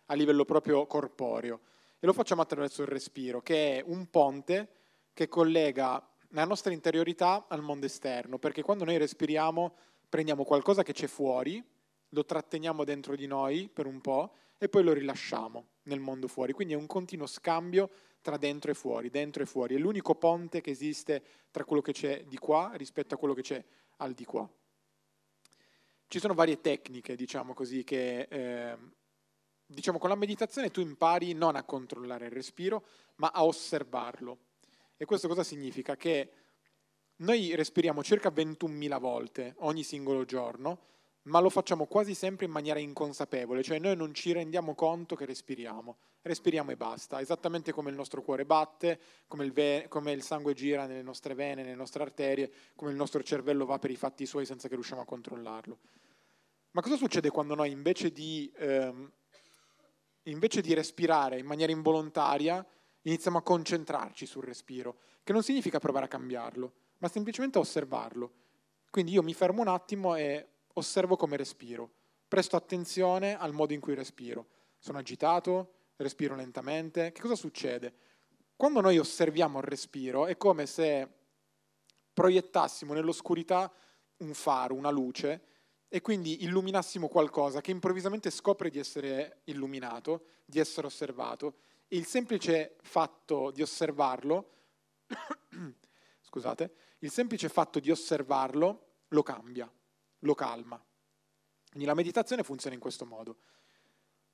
a livello proprio corporeo. E lo facciamo attraverso il respiro, che è un ponte che collega la nostra interiorità al mondo esterno, perché quando noi respiriamo prendiamo qualcosa che c'è fuori, lo tratteniamo dentro di noi per un po' e poi lo rilasciamo nel mondo fuori. Quindi è un continuo scambio tra dentro e fuori, dentro e fuori. È l'unico ponte che esiste tra quello che c'è di qua rispetto a quello che c'è al di qua. Ci sono varie tecniche, diciamo così, che eh, diciamo con la meditazione tu impari non a controllare il respiro, ma a osservarlo. E questo cosa significa? Che noi respiriamo circa 21.000 volte ogni singolo giorno, ma lo facciamo quasi sempre in maniera inconsapevole, cioè noi non ci rendiamo conto che respiriamo, respiriamo e basta, esattamente come il nostro cuore batte, come il, ve- come il, sangue gira nelle nostre vene, nelle nostre arterie, come il nostro cervello va per i fatti suoi senza che riusciamo a controllarlo. Ma cosa succede quando noi invece di, ehm, invece di respirare in maniera involontaria iniziamo a concentrarci sul respiro, che non significa provare a cambiarlo, ma semplicemente a osservarlo. Quindi io mi fermo un attimo e osservo come respiro, presto attenzione al modo in cui respiro. Sono agitato, respiro lentamente, che cosa succede? Quando noi osserviamo il respiro è come se proiettassimo nell'oscurità un faro, una luce, e quindi illuminassimo qualcosa che improvvisamente scopre di essere illuminato, di essere osservato. E il semplice fatto di osservarlo, scusate, il semplice fatto di osservarlo lo cambia lo calma. Quindi la meditazione funziona in questo modo.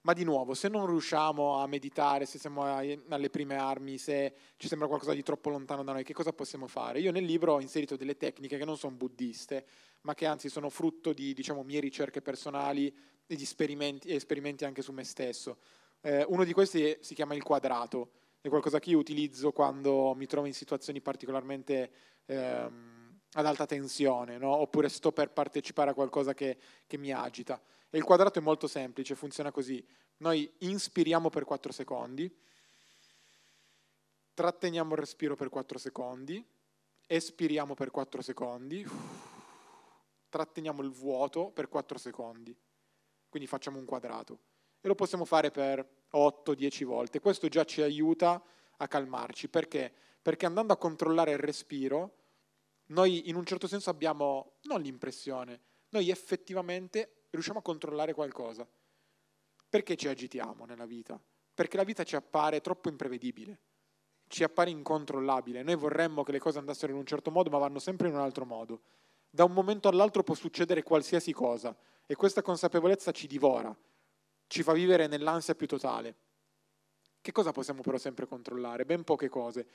Ma di nuovo, se non riusciamo a meditare, se siamo alle prime armi, se ci sembra qualcosa di troppo lontano da noi, che cosa possiamo fare? Io nel libro ho inserito delle tecniche che non sono buddiste, ma che anzi sono frutto di diciamo, mie ricerche personali e di esperimenti, esperimenti anche su me stesso. Eh, uno di questi si chiama il quadrato, è qualcosa che io utilizzo quando mi trovo in situazioni particolarmente... Ehm, ad alta tensione, no? oppure sto per partecipare a qualcosa che, che mi agita. E il quadrato è molto semplice, funziona così. Noi inspiriamo per 4 secondi, tratteniamo il respiro per 4 secondi, espiriamo per 4 secondi, tratteniamo il vuoto per 4 secondi. Quindi facciamo un quadrato. E lo possiamo fare per 8-10 volte. Questo già ci aiuta a calmarci. Perché? Perché andando a controllare il respiro, noi in un certo senso abbiamo non l'impressione, noi effettivamente riusciamo a controllare qualcosa. Perché ci agitiamo nella vita? Perché la vita ci appare troppo imprevedibile, ci appare incontrollabile. Noi vorremmo che le cose andassero in un certo modo, ma vanno sempre in un altro modo. Da un momento all'altro può succedere qualsiasi cosa e questa consapevolezza ci divora, ci fa vivere nell'ansia più totale. Che cosa possiamo però sempre controllare? Ben poche cose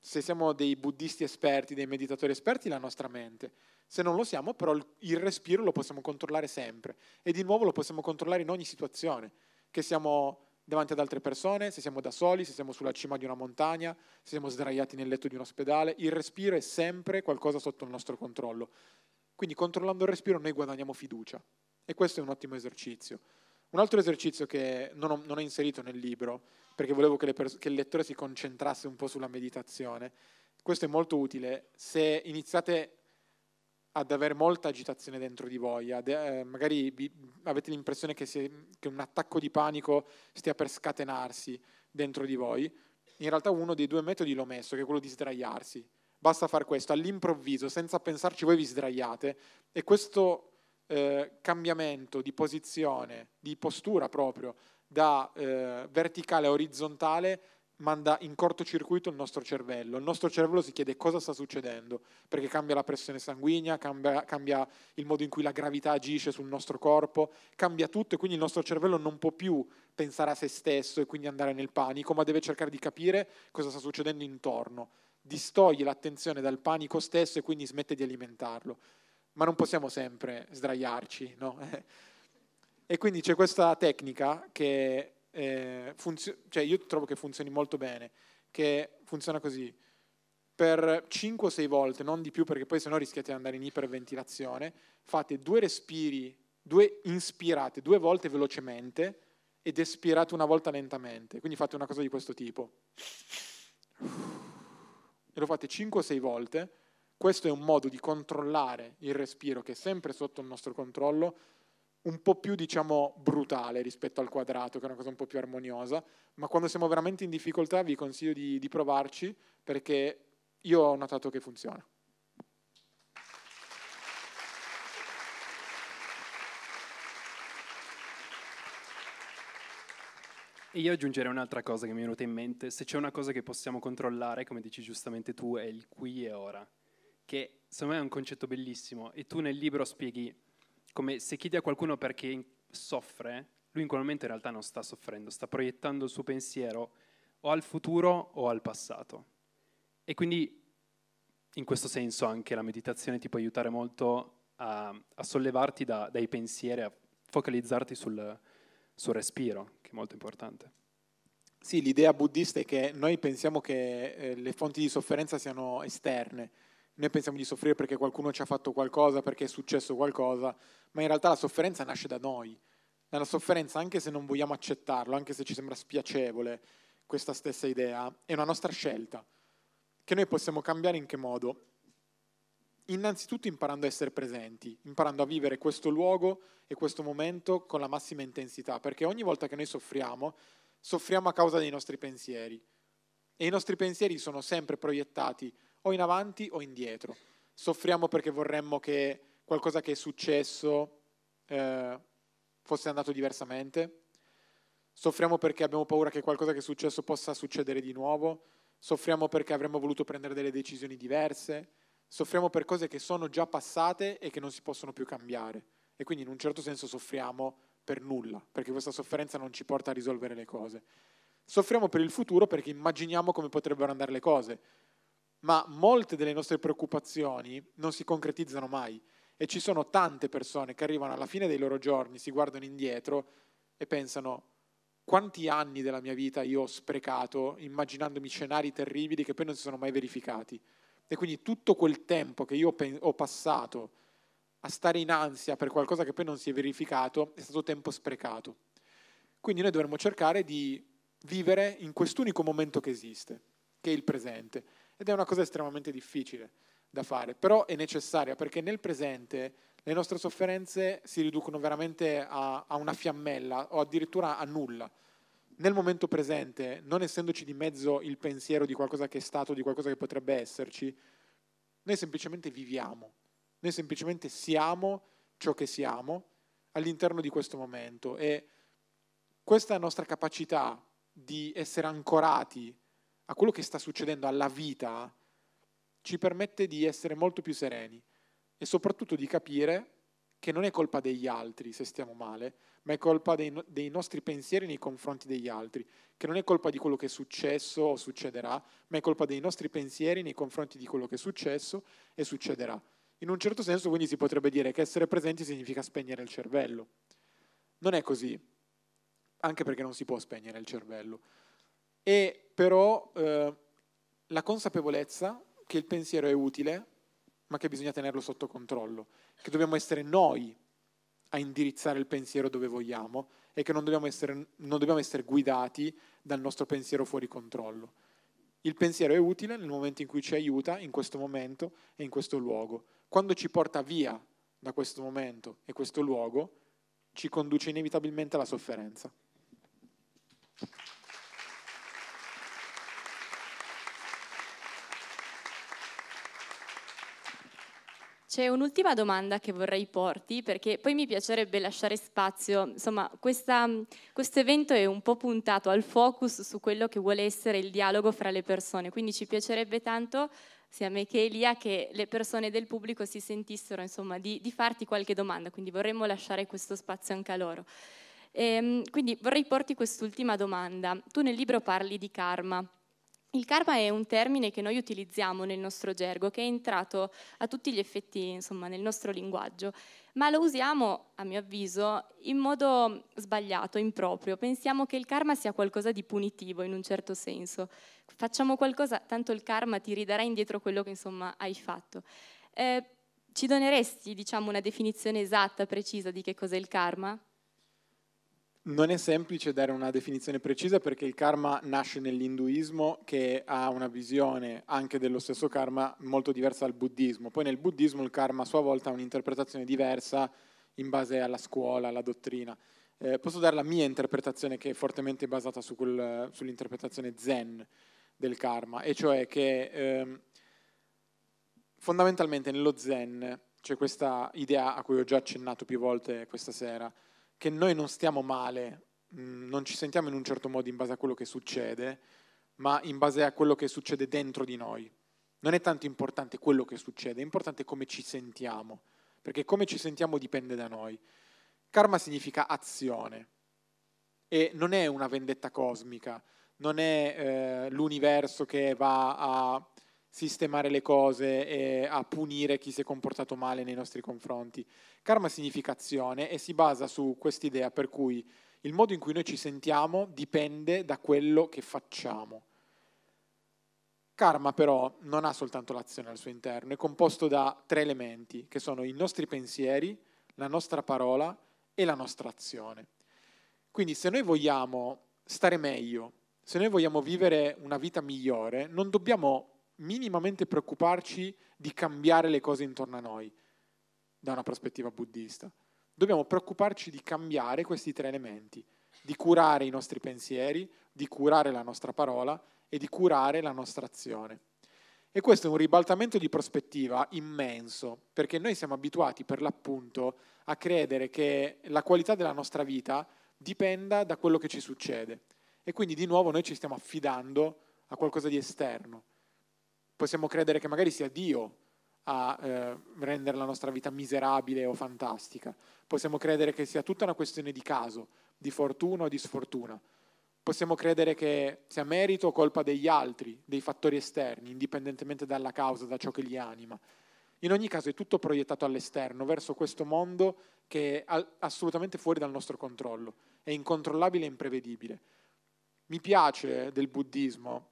se siamo dei buddisti esperti, dei meditatori esperti, la nostra mente. Se non lo siamo, però il respiro lo possiamo controllare sempre e di nuovo lo possiamo controllare in ogni situazione, che siamo davanti ad altre persone, se siamo da soli, se siamo sulla cima di una montagna, se siamo sdraiati nel letto di un ospedale, il respiro è sempre qualcosa sotto il nostro controllo. Quindi controllando il respiro noi guadagniamo fiducia e questo è un ottimo esercizio. Un altro esercizio che non ho, non ho inserito nel libro perché volevo che, pers- che il lettore si concentrasse un po' sulla meditazione. Questo è molto utile se iniziate ad avere molta agitazione dentro di voi, ad, eh, magari vi, avete l'impressione che, se, che, un attacco di panico stia per scatenarsi dentro di voi, in realtà uno dei due metodi l'ho messo, che è quello di sdraiarsi. Basta far questo, all'improvviso, senza pensarci voi vi sdraiate e questo eh, cambiamento di posizione, di postura proprio, da eh, verticale a orizzontale manda in cortocircuito il nostro cervello. Il nostro cervello si chiede cosa sta succedendo, perché cambia la pressione sanguigna, cambia, cambia, il modo in cui la gravità agisce sul nostro corpo, cambia tutto e quindi il nostro cervello non può più pensare a se stesso e quindi andare nel panico, ma deve cercare di capire cosa sta succedendo intorno. Distoglie l'attenzione dal panico stesso e quindi smette di alimentarlo. Ma non possiamo sempre sdraiarci, no? E quindi c'è questa tecnica che eh, funzio- cioè io trovo che funzioni molto bene, che funziona così. Per 5 o 6 volte, non di più perché poi sennò rischiate di andare in iperventilazione, fate due respiri, due inspirate due volte velocemente ed espirate una volta lentamente. Quindi fate una cosa di questo tipo. E lo fate 5 o 6 volte. Questo è un modo di controllare il respiro che è sempre sotto il nostro controllo un po' più diciamo brutale rispetto al quadrato, che è una cosa un po' più armoniosa, ma quando siamo veramente in difficoltà vi consiglio di, di provarci perché io ho notato che funziona. E io aggiungerei un'altra cosa che mi è venuta in mente, se c'è una cosa che possiamo controllare, come dici giustamente tu, è il qui e ora, che secondo me è un concetto bellissimo e tu nel libro spieghi come se chiedi a qualcuno perché soffre, lui in quel momento in realtà non sta soffrendo, sta proiettando il suo pensiero o al futuro o al passato. E quindi in questo senso anche la meditazione ti può aiutare molto a, a sollevarti da, dai pensieri, a focalizzarti sul, sul respiro, che è molto importante. Sì, l'idea buddista è che noi pensiamo che eh, le fonti di sofferenza siano esterne, noi pensiamo di soffrire perché qualcuno ci ha fatto qualcosa, perché è successo qualcosa, ma in realtà la sofferenza nasce da noi. Nella sofferenza, anche se non vogliamo accettarlo, anche se ci sembra spiacevole questa stessa idea, è una nostra scelta, che noi possiamo cambiare in che modo? Innanzitutto imparando a essere presenti, imparando a vivere questo luogo e questo momento con la massima intensità, perché ogni volta che noi soffriamo, soffriamo a causa dei nostri pensieri e i nostri pensieri sono sempre proiettati o in avanti o indietro. Soffriamo perché vorremmo che qualcosa che è successo eh, fosse andato diversamente, soffriamo perché abbiamo paura che qualcosa che è successo possa succedere di nuovo, soffriamo perché avremmo voluto prendere delle decisioni diverse, soffriamo per cose che sono già passate e che non si possono più cambiare. E quindi in un certo senso soffriamo per nulla, perché questa sofferenza non ci porta a risolvere le cose. Soffriamo per il futuro perché immaginiamo come potrebbero andare le cose, ma molte delle nostre preoccupazioni non si concretizzano mai. E ci sono tante persone che arrivano alla fine dei loro giorni, si guardano indietro e pensano quanti anni della mia vita io ho sprecato immaginandomi scenari terribili che poi non si sono mai verificati. E quindi tutto quel tempo che io ho passato a stare in ansia per qualcosa che poi non si è verificato è stato tempo sprecato. Quindi noi dovremmo cercare di vivere in quest'unico momento che esiste, che è il presente. Ed è una cosa estremamente difficile da fare, però è necessaria perché nel presente le nostre sofferenze si riducono veramente a, a una fiammella o addirittura a nulla. Nel momento presente, non essendoci di mezzo il pensiero di qualcosa che è stato, di qualcosa che potrebbe esserci, noi semplicemente viviamo, noi semplicemente siamo ciò che siamo all'interno di questo momento e questa nostra capacità di essere ancorati a quello che sta succedendo, alla vita, ci permette di essere molto più sereni e soprattutto di capire che non è colpa degli altri se stiamo male, ma è colpa dei, dei, nostri pensieri nei confronti degli altri, che non è colpa di quello che è successo o succederà, ma è colpa dei nostri pensieri nei confronti di quello che è successo e succederà. In un certo senso quindi si potrebbe dire che essere presenti significa spegnere il cervello. Non è così, anche perché non si può spegnere il cervello. E però eh, la consapevolezza che il pensiero è utile, ma che bisogna tenerlo sotto controllo, che dobbiamo essere noi a indirizzare il pensiero dove vogliamo e che non dobbiamo essere, non dobbiamo essere guidati dal nostro pensiero fuori controllo. Il pensiero è utile nel momento in cui ci aiuta, in questo momento e in questo luogo. Quando ci porta via da questo momento e questo luogo, ci conduce inevitabilmente alla sofferenza. C'è un'ultima domanda che vorrei porti perché poi mi piacerebbe lasciare spazio, insomma questo evento è un po' puntato al focus su quello che vuole essere il dialogo fra le persone, quindi ci piacerebbe tanto sia a me che Elia che le persone del pubblico si sentissero insomma, di, di farti qualche domanda, quindi vorremmo lasciare questo spazio anche a loro. Ehm, quindi vorrei porti quest'ultima domanda. Tu nel libro parli di karma il karma è un termine che noi utilizziamo nel nostro gergo, che è entrato a tutti gli effetti insomma, nel nostro linguaggio, ma lo usiamo, a mio avviso, in modo sbagliato, improprio. Pensiamo che il karma sia qualcosa di punitivo in un certo senso. Facciamo qualcosa, tanto il karma ti ridarà indietro quello che insomma, hai fatto. Eh, ci doneresti diciamo, una definizione esatta, precisa di che cos'è il karma? Non è semplice dare una definizione precisa perché il karma nasce nell'induismo che ha una visione anche dello stesso karma molto diversa dal buddismo. Poi nel buddismo il karma a sua volta ha un'interpretazione diversa in base alla scuola, alla dottrina. Eh, posso dare la mia interpretazione che è fortemente basata su quel, sull'interpretazione zen del karma, e cioè che eh, fondamentalmente nello zen c'è questa idea a cui ho già accennato più volte questa sera, che noi non stiamo male, mm, non ci sentiamo in un certo modo in base a quello che succede, ma in base a quello che succede dentro di noi. Non è tanto importante quello che succede, è importante come ci sentiamo, perché come ci sentiamo dipende da noi. Karma significa azione e non è una vendetta cosmica, non è eh, l'universo che va a sistemare le cose e a punire chi si è comportato male nei nostri confronti. Karma significa azione e si basa su quest'idea per cui il modo in cui noi ci sentiamo dipende da quello che facciamo. Karma però non ha soltanto l'azione al suo interno, è composto da tre elementi che sono i nostri pensieri, la nostra parola e la nostra azione. Quindi se noi vogliamo stare meglio, se noi vogliamo vivere una vita migliore, non dobbiamo minimamente preoccuparci di cambiare le cose intorno a noi da una prospettiva buddista. Dobbiamo preoccuparci di cambiare questi tre elementi, di curare i nostri pensieri, di curare la nostra parola e di curare la nostra azione. E questo è un ribaltamento di prospettiva immenso, perché noi siamo abituati per l'appunto a credere che la qualità della nostra vita dipenda da quello che ci succede. E quindi di nuovo noi ci stiamo affidando a qualcosa di esterno possiamo credere che magari sia Dio a eh, rendere la nostra vita miserabile o fantastica, possiamo credere che sia tutta una questione di caso, di fortuna o di sfortuna, possiamo credere che sia merito o colpa degli altri, dei fattori esterni, indipendentemente dalla causa, da ciò che li anima. In ogni caso è tutto proiettato all'esterno, verso questo mondo che è assolutamente fuori dal nostro controllo, è incontrollabile e imprevedibile. Mi piace del buddismo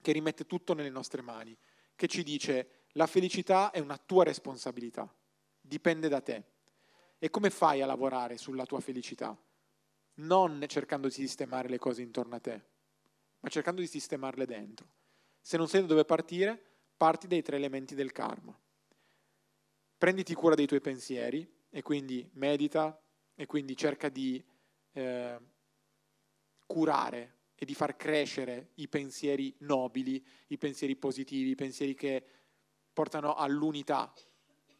che rimette tutto nelle nostre mani, che ci dice la felicità è una tua responsabilità, dipende da te. E come fai a lavorare sulla tua felicità? Non cercando di sistemare le cose intorno a te, ma cercando di sistemarle dentro. Se non sai da dove partire, parti dai tre elementi del karma. Prenditi cura dei tuoi pensieri e quindi medita e quindi cerca di eh, curare e di far crescere i pensieri nobili, i pensieri positivi, i pensieri che portano all'unità,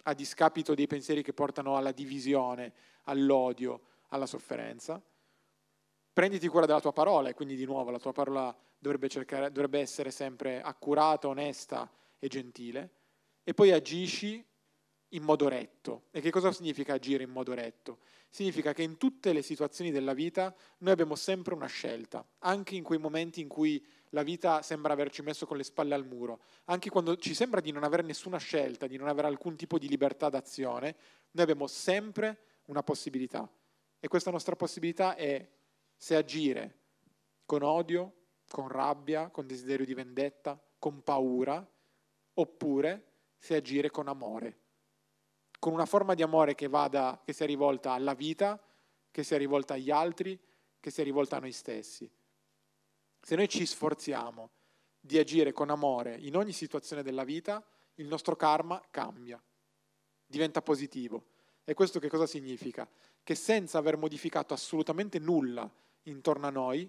a discapito dei pensieri che portano alla divisione, all'odio, alla sofferenza. Prenditi cura della tua parola e quindi di nuovo la tua parola dovrebbe, cercare, dovrebbe essere sempre accurata, onesta e gentile e poi agisci in modo retto. E che cosa significa agire in modo retto? Significa che in tutte le situazioni della vita noi abbiamo sempre una scelta, anche in quei momenti in cui la vita sembra averci messo con le spalle al muro, anche quando ci sembra di non avere nessuna scelta, di non avere alcun tipo di libertà d'azione, noi abbiamo sempre una possibilità. E questa nostra possibilità è se agire con odio, con rabbia, con desiderio di vendetta, con paura, oppure se agire con amore con una forma di amore che, vada, che sia rivolta alla vita, che sia rivolta agli altri, che sia rivolta a noi stessi. Se noi ci sforziamo di agire con amore in ogni situazione della vita, il nostro karma cambia, diventa positivo. E questo che cosa significa? Che senza aver modificato assolutamente nulla intorno a noi,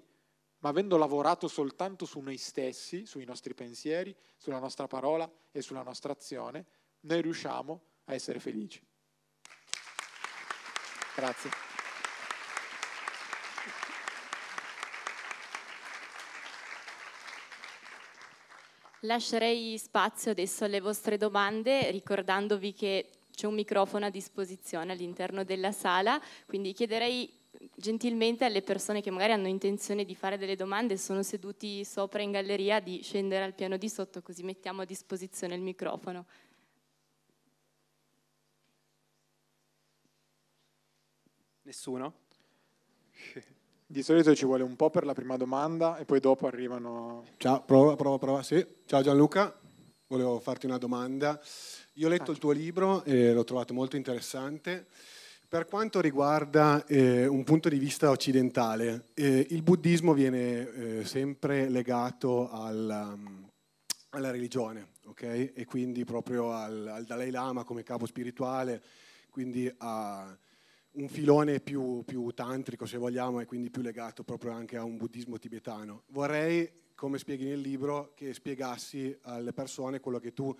ma avendo lavorato soltanto su noi stessi, sui nostri pensieri, sulla nostra parola e sulla nostra azione, noi riusciamo a a essere felici. Grazie. Lascerei spazio adesso alle vostre domande ricordandovi che c'è un microfono a disposizione all'interno della sala, quindi chiederei gentilmente alle persone che magari hanno intenzione di fare delle domande e sono seduti sopra in galleria di scendere al piano di sotto così mettiamo a disposizione il microfono. Nessuno? Di solito ci vuole un po' per la prima domanda e poi dopo arrivano... Ciao, prova, prova, prova, sì. Ciao Gianluca, volevo farti una domanda. Io ho letto ah, il tuo libro e l'ho trovato molto interessante. Per quanto riguarda eh, un punto di vista occidentale, eh, il buddismo viene eh, sempre legato al, mm, alla religione, ok? E quindi proprio al, al, Dalai Lama come capo spirituale, quindi a, un filone più, più, tantrico, se vogliamo, e quindi più legato proprio anche a un buddismo tibetano. Vorrei, come spieghi nel libro, che spiegassi alle persone quello che tu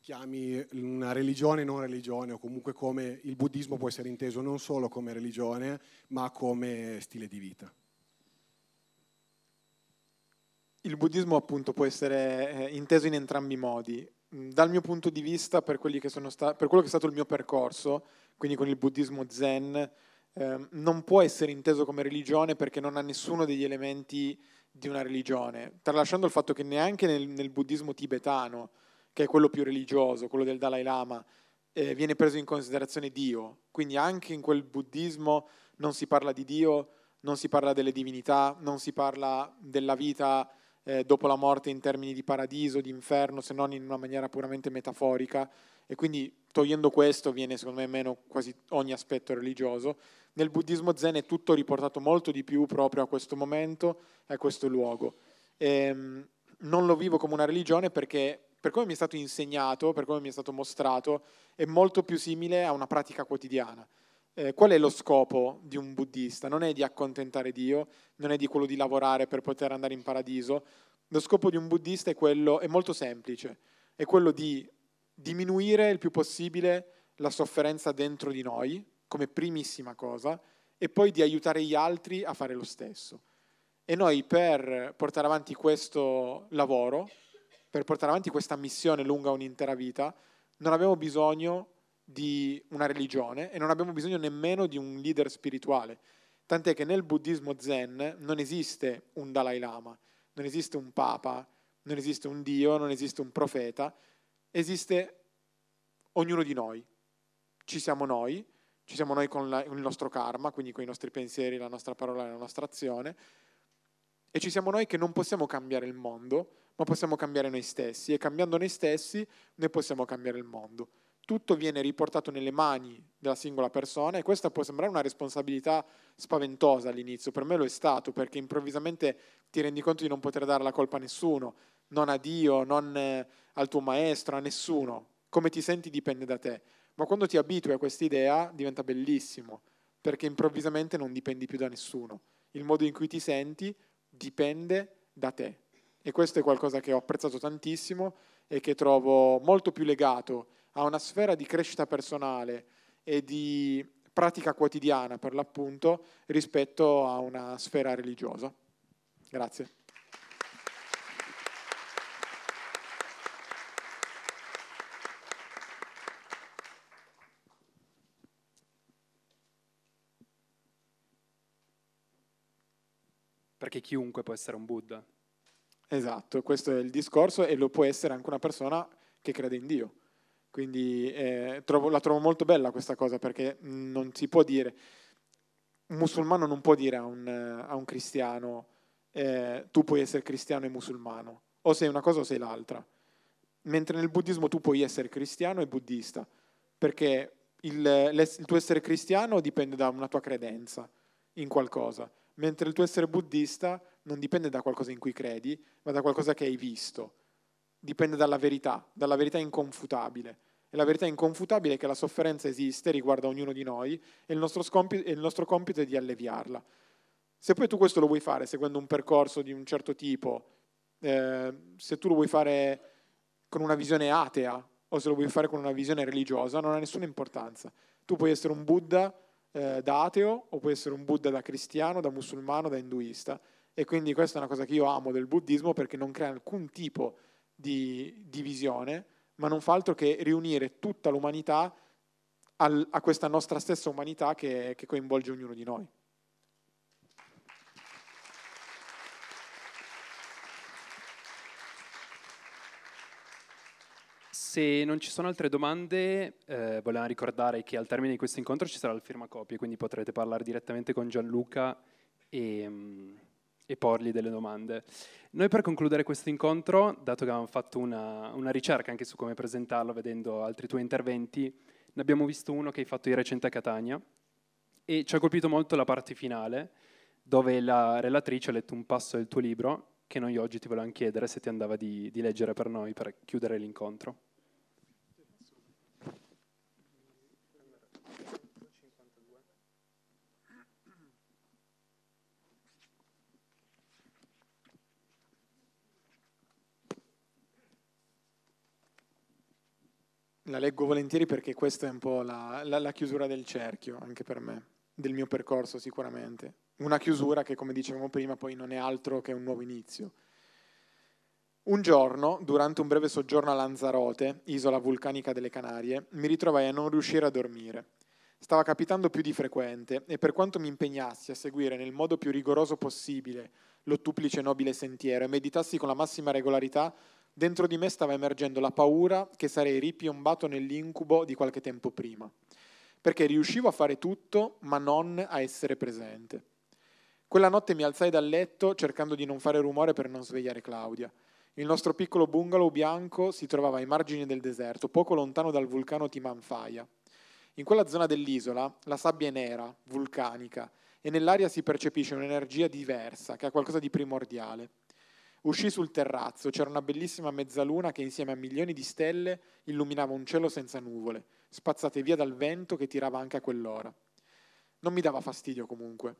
chiami una religione non religione, o comunque come il buddismo può essere inteso non solo come religione, ma come stile di vita. Il buddismo appunto può essere eh, inteso in entrambi i modi. Dal mio punto di vista, per, che sta- per quello che è stato il mio percorso, quindi con il buddismo zen, eh, non può essere inteso come religione perché non ha nessuno degli elementi di una religione, tralasciando il fatto che neanche nel, nel buddismo tibetano, che è quello più religioso, quello del Dalai Lama, eh, viene preso in considerazione Dio, quindi anche in quel buddismo non si parla di Dio, non si parla delle divinità, non si parla della vita eh, dopo la morte in termini di paradiso, di inferno, se non in una maniera puramente metaforica e quindi togliendo questo viene secondo me meno quasi ogni aspetto religioso. Nel buddismo zen è tutto riportato molto di più proprio a questo momento e a questo luogo. Ehm, non lo vivo come una religione perché per come mi è stato insegnato, per come mi è stato mostrato, è molto più simile a una pratica quotidiana. Eh, qual è lo scopo di un buddista? Non è di accontentare Dio, non è di quello di lavorare per poter andare in paradiso. Lo scopo di un buddista è quello, è molto semplice, è quello di diminuire il più possibile la sofferenza dentro di noi, come primissima cosa, e poi di aiutare gli altri a fare lo stesso. E noi per portare avanti questo lavoro, per portare avanti questa missione lunga un'intera vita, non abbiamo bisogno di una religione e non abbiamo bisogno nemmeno di un leader spirituale. Tant'è che nel buddismo zen non esiste un Dalai Lama, non esiste un Papa, non esiste un Dio, non esiste un profeta, esiste ognuno di noi. Ci siamo noi, ci siamo noi con, la, il nostro karma, quindi con i nostri pensieri, la nostra parola e la nostra azione, e ci siamo noi che non possiamo cambiare il mondo, ma possiamo cambiare noi stessi e cambiando noi stessi noi possiamo cambiare il mondo. Tutto viene riportato nelle mani della singola persona e questa può sembrare una responsabilità spaventosa all'inizio, per me lo è stato perché improvvisamente ti rendi conto di non poter dare la colpa a nessuno, non a Dio, non eh, al tuo maestro, a nessuno. Come ti senti dipende da te. Ma quando ti abitui a questa idea diventa bellissimo, perché improvvisamente non dipendi più da nessuno. Il modo in cui ti senti dipende da te. E questo è qualcosa che ho apprezzato tantissimo e che trovo molto più legato a una sfera di crescita personale e di pratica quotidiana, per l'appunto, rispetto a una sfera religiosa. Grazie. perché chiunque può essere un Buddha. Esatto, questo è il discorso e lo può essere anche una persona che crede in Dio. Quindi eh, trovo, la trovo molto bella questa cosa perché non si può dire, un musulmano non può dire a un, a un cristiano eh, tu puoi essere cristiano e musulmano, o sei una cosa o sei l'altra. Mentre nel buddismo tu puoi essere cristiano e buddista, perché il, il tuo essere cristiano dipende da una tua credenza in qualcosa mentre il tuo essere buddista non dipende da qualcosa in cui credi, ma da qualcosa che hai visto. Dipende dalla verità, dalla verità inconfutabile. E la verità inconfutabile è che la sofferenza esiste, riguarda ognuno di noi, e il nostro, scompi- e il nostro compito è di alleviarla. Se poi tu questo lo vuoi fare seguendo un percorso di un certo tipo, eh, se tu lo vuoi fare con una visione atea o se lo vuoi fare con una visione religiosa, non ha nessuna importanza. Tu puoi essere un Buddha eh, da ateo o può essere un Buddha da cristiano, da musulmano, da induista. E quindi questa è una cosa che io amo del buddismo perché non crea alcun tipo di divisione, ma non fa altro che riunire tutta l'umanità al, a questa nostra stessa umanità che, che coinvolge ognuno di noi. Se non ci sono altre domande, eh, volevamo ricordare che al termine di questo incontro ci sarà il firmacopie, quindi potrete parlare direttamente con Gianluca e, mm, e porgli delle domande. Noi per concludere questo incontro, dato che abbiamo fatto una, una ricerca anche su come presentarlo vedendo altri tuoi interventi, ne abbiamo visto uno che hai fatto di recente a Catania e ci ha colpito molto la parte finale dove la relatrice ha letto un passo del tuo libro che noi oggi ti volevamo chiedere se ti andava di, di leggere per noi per chiudere l'incontro. la leggo volentieri perché questa è un po' la, la, la, chiusura del cerchio, anche per me, del mio percorso sicuramente. Una chiusura che, come dicevamo prima, poi non è altro che un nuovo inizio. Un giorno, durante un breve soggiorno a Lanzarote, isola vulcanica delle Canarie, mi ritrovai a non riuscire a dormire. Stava capitando più di frequente e per quanto mi impegnassi a seguire nel modo più rigoroso possibile l'ottuplice nobile sentiero e meditassi con la massima regolarità Dentro di me stava emergendo la paura che sarei ripiombato nell'incubo di qualche tempo prima, perché riuscivo a fare tutto ma non a essere presente. Quella notte mi alzai dal letto cercando di non fare rumore per non svegliare Claudia. Il nostro piccolo bungalow bianco si trovava ai margini del deserto, poco lontano dal vulcano Timanfaya. In quella zona dell'isola la sabbia è nera, vulcanica, e nell'aria si percepisce un'energia diversa che ha qualcosa di primordiale. Uscì sul terrazzo, c'era una bellissima mezzaluna che insieme a milioni di stelle illuminava un cielo senza nuvole, spazzate via dal vento che tirava anche a quell'ora. Non mi dava fastidio comunque.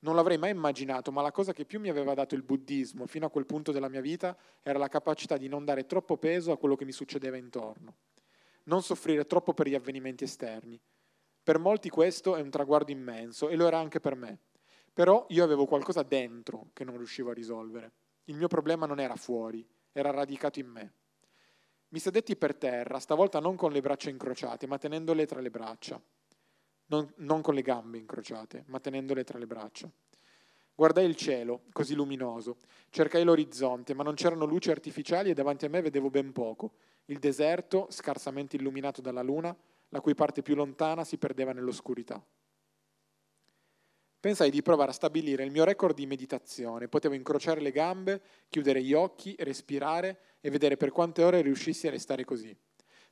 Non l'avrei mai immaginato, ma la cosa che più mi aveva dato il buddismo fino a quel punto della mia vita era la capacità di non dare troppo peso a quello che mi succedeva intorno, non soffrire troppo per gli avvenimenti esterni. Per molti questo è un traguardo immenso e lo era anche per me. Però io avevo qualcosa dentro che non riuscivo a risolvere. Il mio problema non era fuori, era radicato in me. Mi sedetti per terra, stavolta non con le braccia incrociate, ma tenendole tra le braccia. Non, non con le gambe incrociate, ma tenendole tra le braccia. Guardai il cielo, così luminoso, cercai l'orizzonte, ma non c'erano luci artificiali e davanti a me vedevo ben poco. Il deserto, scarsamente illuminato dalla luna, la cui parte più lontana si perdeva nell'oscurità. Pensai di provare a stabilire il mio record di meditazione. Potevo incrociare le gambe, chiudere gli occhi, respirare e vedere per quante ore riuscissi a restare così.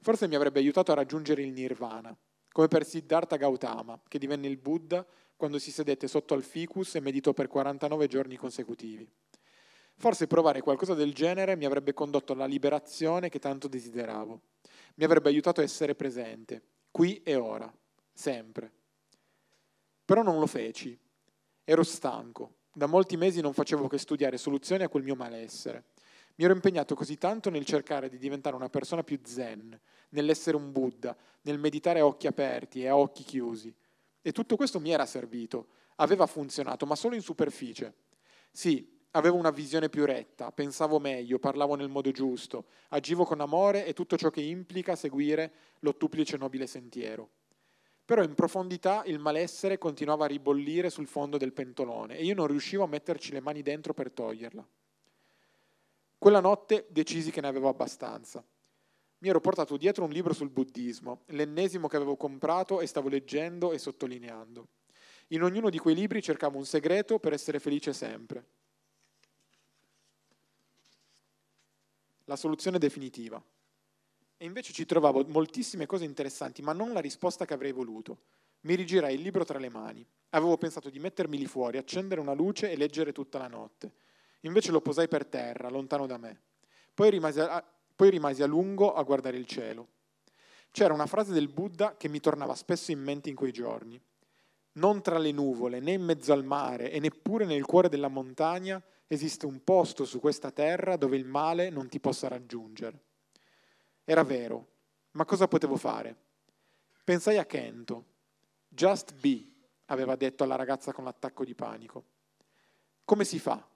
Forse mi avrebbe aiutato a raggiungere il nirvana, come per Siddhartha Gautama, che divenne il Buddha quando si sedette sotto al ficus e meditò per 49 giorni consecutivi. Forse provare qualcosa del genere mi avrebbe condotto alla liberazione che tanto desideravo. Mi avrebbe aiutato a essere presente, qui e ora, sempre. Però non lo feci. Ero stanco. Da molti mesi non facevo che studiare soluzioni a quel mio malessere. Mi ero impegnato così tanto nel cercare di diventare una persona più zen, nell'essere un Buddha, nel meditare a occhi aperti e a occhi chiusi. E tutto questo mi era servito, aveva funzionato, ma solo in superficie. Sì, avevo una visione più retta, pensavo meglio, parlavo nel modo giusto, agivo con amore e tutto ciò che implica seguire l'ottuplice nobile sentiero però in profondità il malessere continuava a ribollire sul fondo del pentolone e io non riuscivo a metterci le mani dentro per toglierla. Quella notte decisi che ne avevo abbastanza. Mi ero portato dietro un libro sul buddismo, l'ennesimo che avevo comprato e stavo leggendo e sottolineando. In ognuno di quei libri cercavo un segreto per essere felice sempre. La soluzione definitiva. E invece ci trovavo moltissime cose interessanti, ma non la risposta che avrei voluto. Mi rigirai il libro tra le mani. Avevo pensato di mettermi lì fuori, accendere una luce e leggere tutta la notte. Invece lo posai per terra, lontano da me. Poi rimasi a, poi rimasi a lungo a guardare il cielo. C'era una frase del Buddha che mi tornava spesso in mente in quei giorni. Non tra le nuvole, né in mezzo al mare e neppure nel cuore della montagna esiste un posto su questa terra dove il male non ti possa raggiungere. Era vero, ma cosa potevo fare? Pensai a Kento. Just be, aveva detto alla ragazza con l'attacco di panico. Come si fa?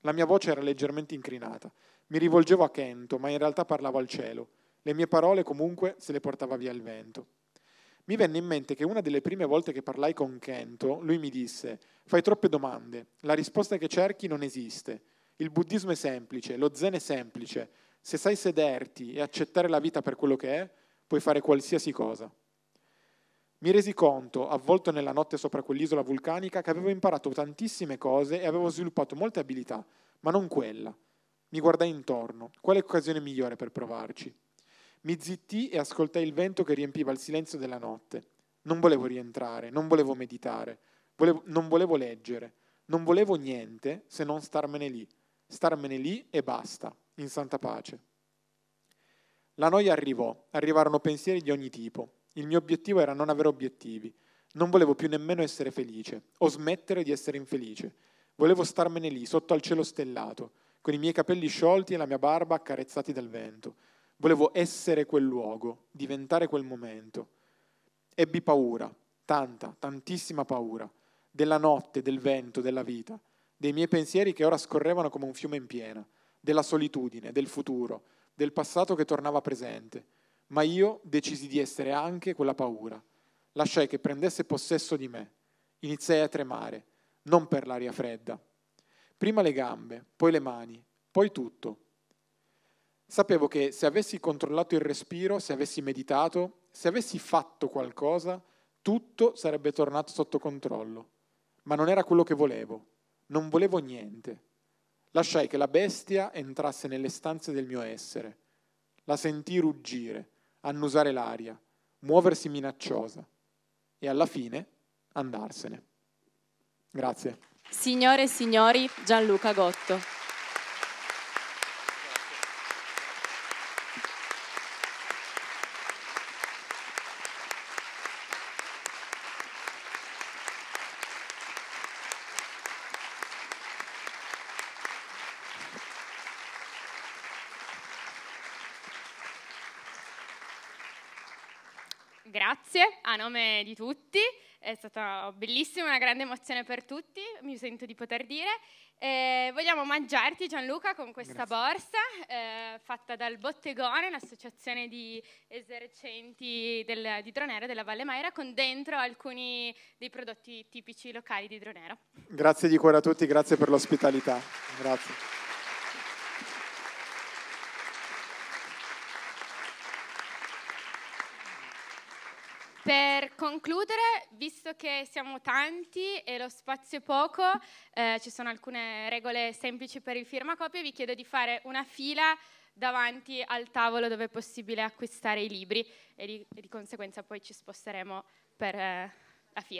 La mia voce era leggermente incrinata. Mi rivolgevo a Kento, ma in realtà parlavo al cielo. Le mie parole comunque se le portava via il vento. Mi venne in mente che una delle prime volte che parlai con Kento, lui mi disse, fai troppe domande, la risposta che cerchi non esiste. Il buddismo è semplice, lo zen è semplice, se sai sederti e accettare la vita per quello che è, puoi fare qualsiasi cosa. Mi resi conto, avvolto nella notte sopra quell'isola vulcanica, che avevo imparato tantissime cose e avevo sviluppato molte abilità, ma non quella. Mi guardai intorno. Quale occasione migliore per provarci? Mi zittì e ascoltai il vento che riempiva il silenzio della notte. Non volevo rientrare, non volevo meditare, volevo, non volevo leggere, non volevo niente se non starmene lì. Starmene lì e basta in santa pace. La noia arrivò, arrivarono pensieri di ogni tipo. Il mio obiettivo era non avere obiettivi. Non volevo più nemmeno essere felice o smettere di essere infelice. Volevo starmene lì, sotto al cielo stellato, con i miei capelli sciolti e la mia barba accarezzati dal vento. Volevo essere quel luogo, diventare quel momento. Ebbi paura, tanta, tantissima paura, della notte, del vento, della vita, dei miei pensieri che ora scorrevano come un fiume in piena della solitudine, del futuro, del passato che tornava presente, ma io decisi di essere anche quella paura. Lasciai che prendesse possesso di me. Iniziai a tremare, non per l'aria fredda. Prima le gambe, poi le mani, poi tutto. Sapevo che se avessi controllato il respiro, se avessi meditato, se avessi fatto qualcosa, tutto sarebbe tornato sotto controllo. Ma non era quello che volevo. Non volevo niente. Lasciai che la bestia entrasse nelle stanze del mio essere. La sentii ruggire, annusare l'aria, muoversi minacciosa e alla fine andarsene. Grazie. Signore e signori, Gianluca Gotto. nome di tutti, è stata bellissima, una grande emozione per tutti, mi sento di poter dire. Eh, vogliamo mangiarti Gianluca con questa Grazie. borsa eh, fatta dal Bottegone, un'associazione di esercenti del, di Dronero della Valle Maira, con dentro alcuni dei prodotti tipici locali di Dronero. Grazie di cuore a tutti, grazie per l'ospitalità. Grazie. per concludere, visto che siamo tanti e lo spazio è poco, eh, ci sono alcune regole semplici per il firmacopio, vi chiedo di fare una fila davanti al tavolo dove è possibile acquistare i libri e di, di conseguenza poi ci sposteremo per eh, la firma.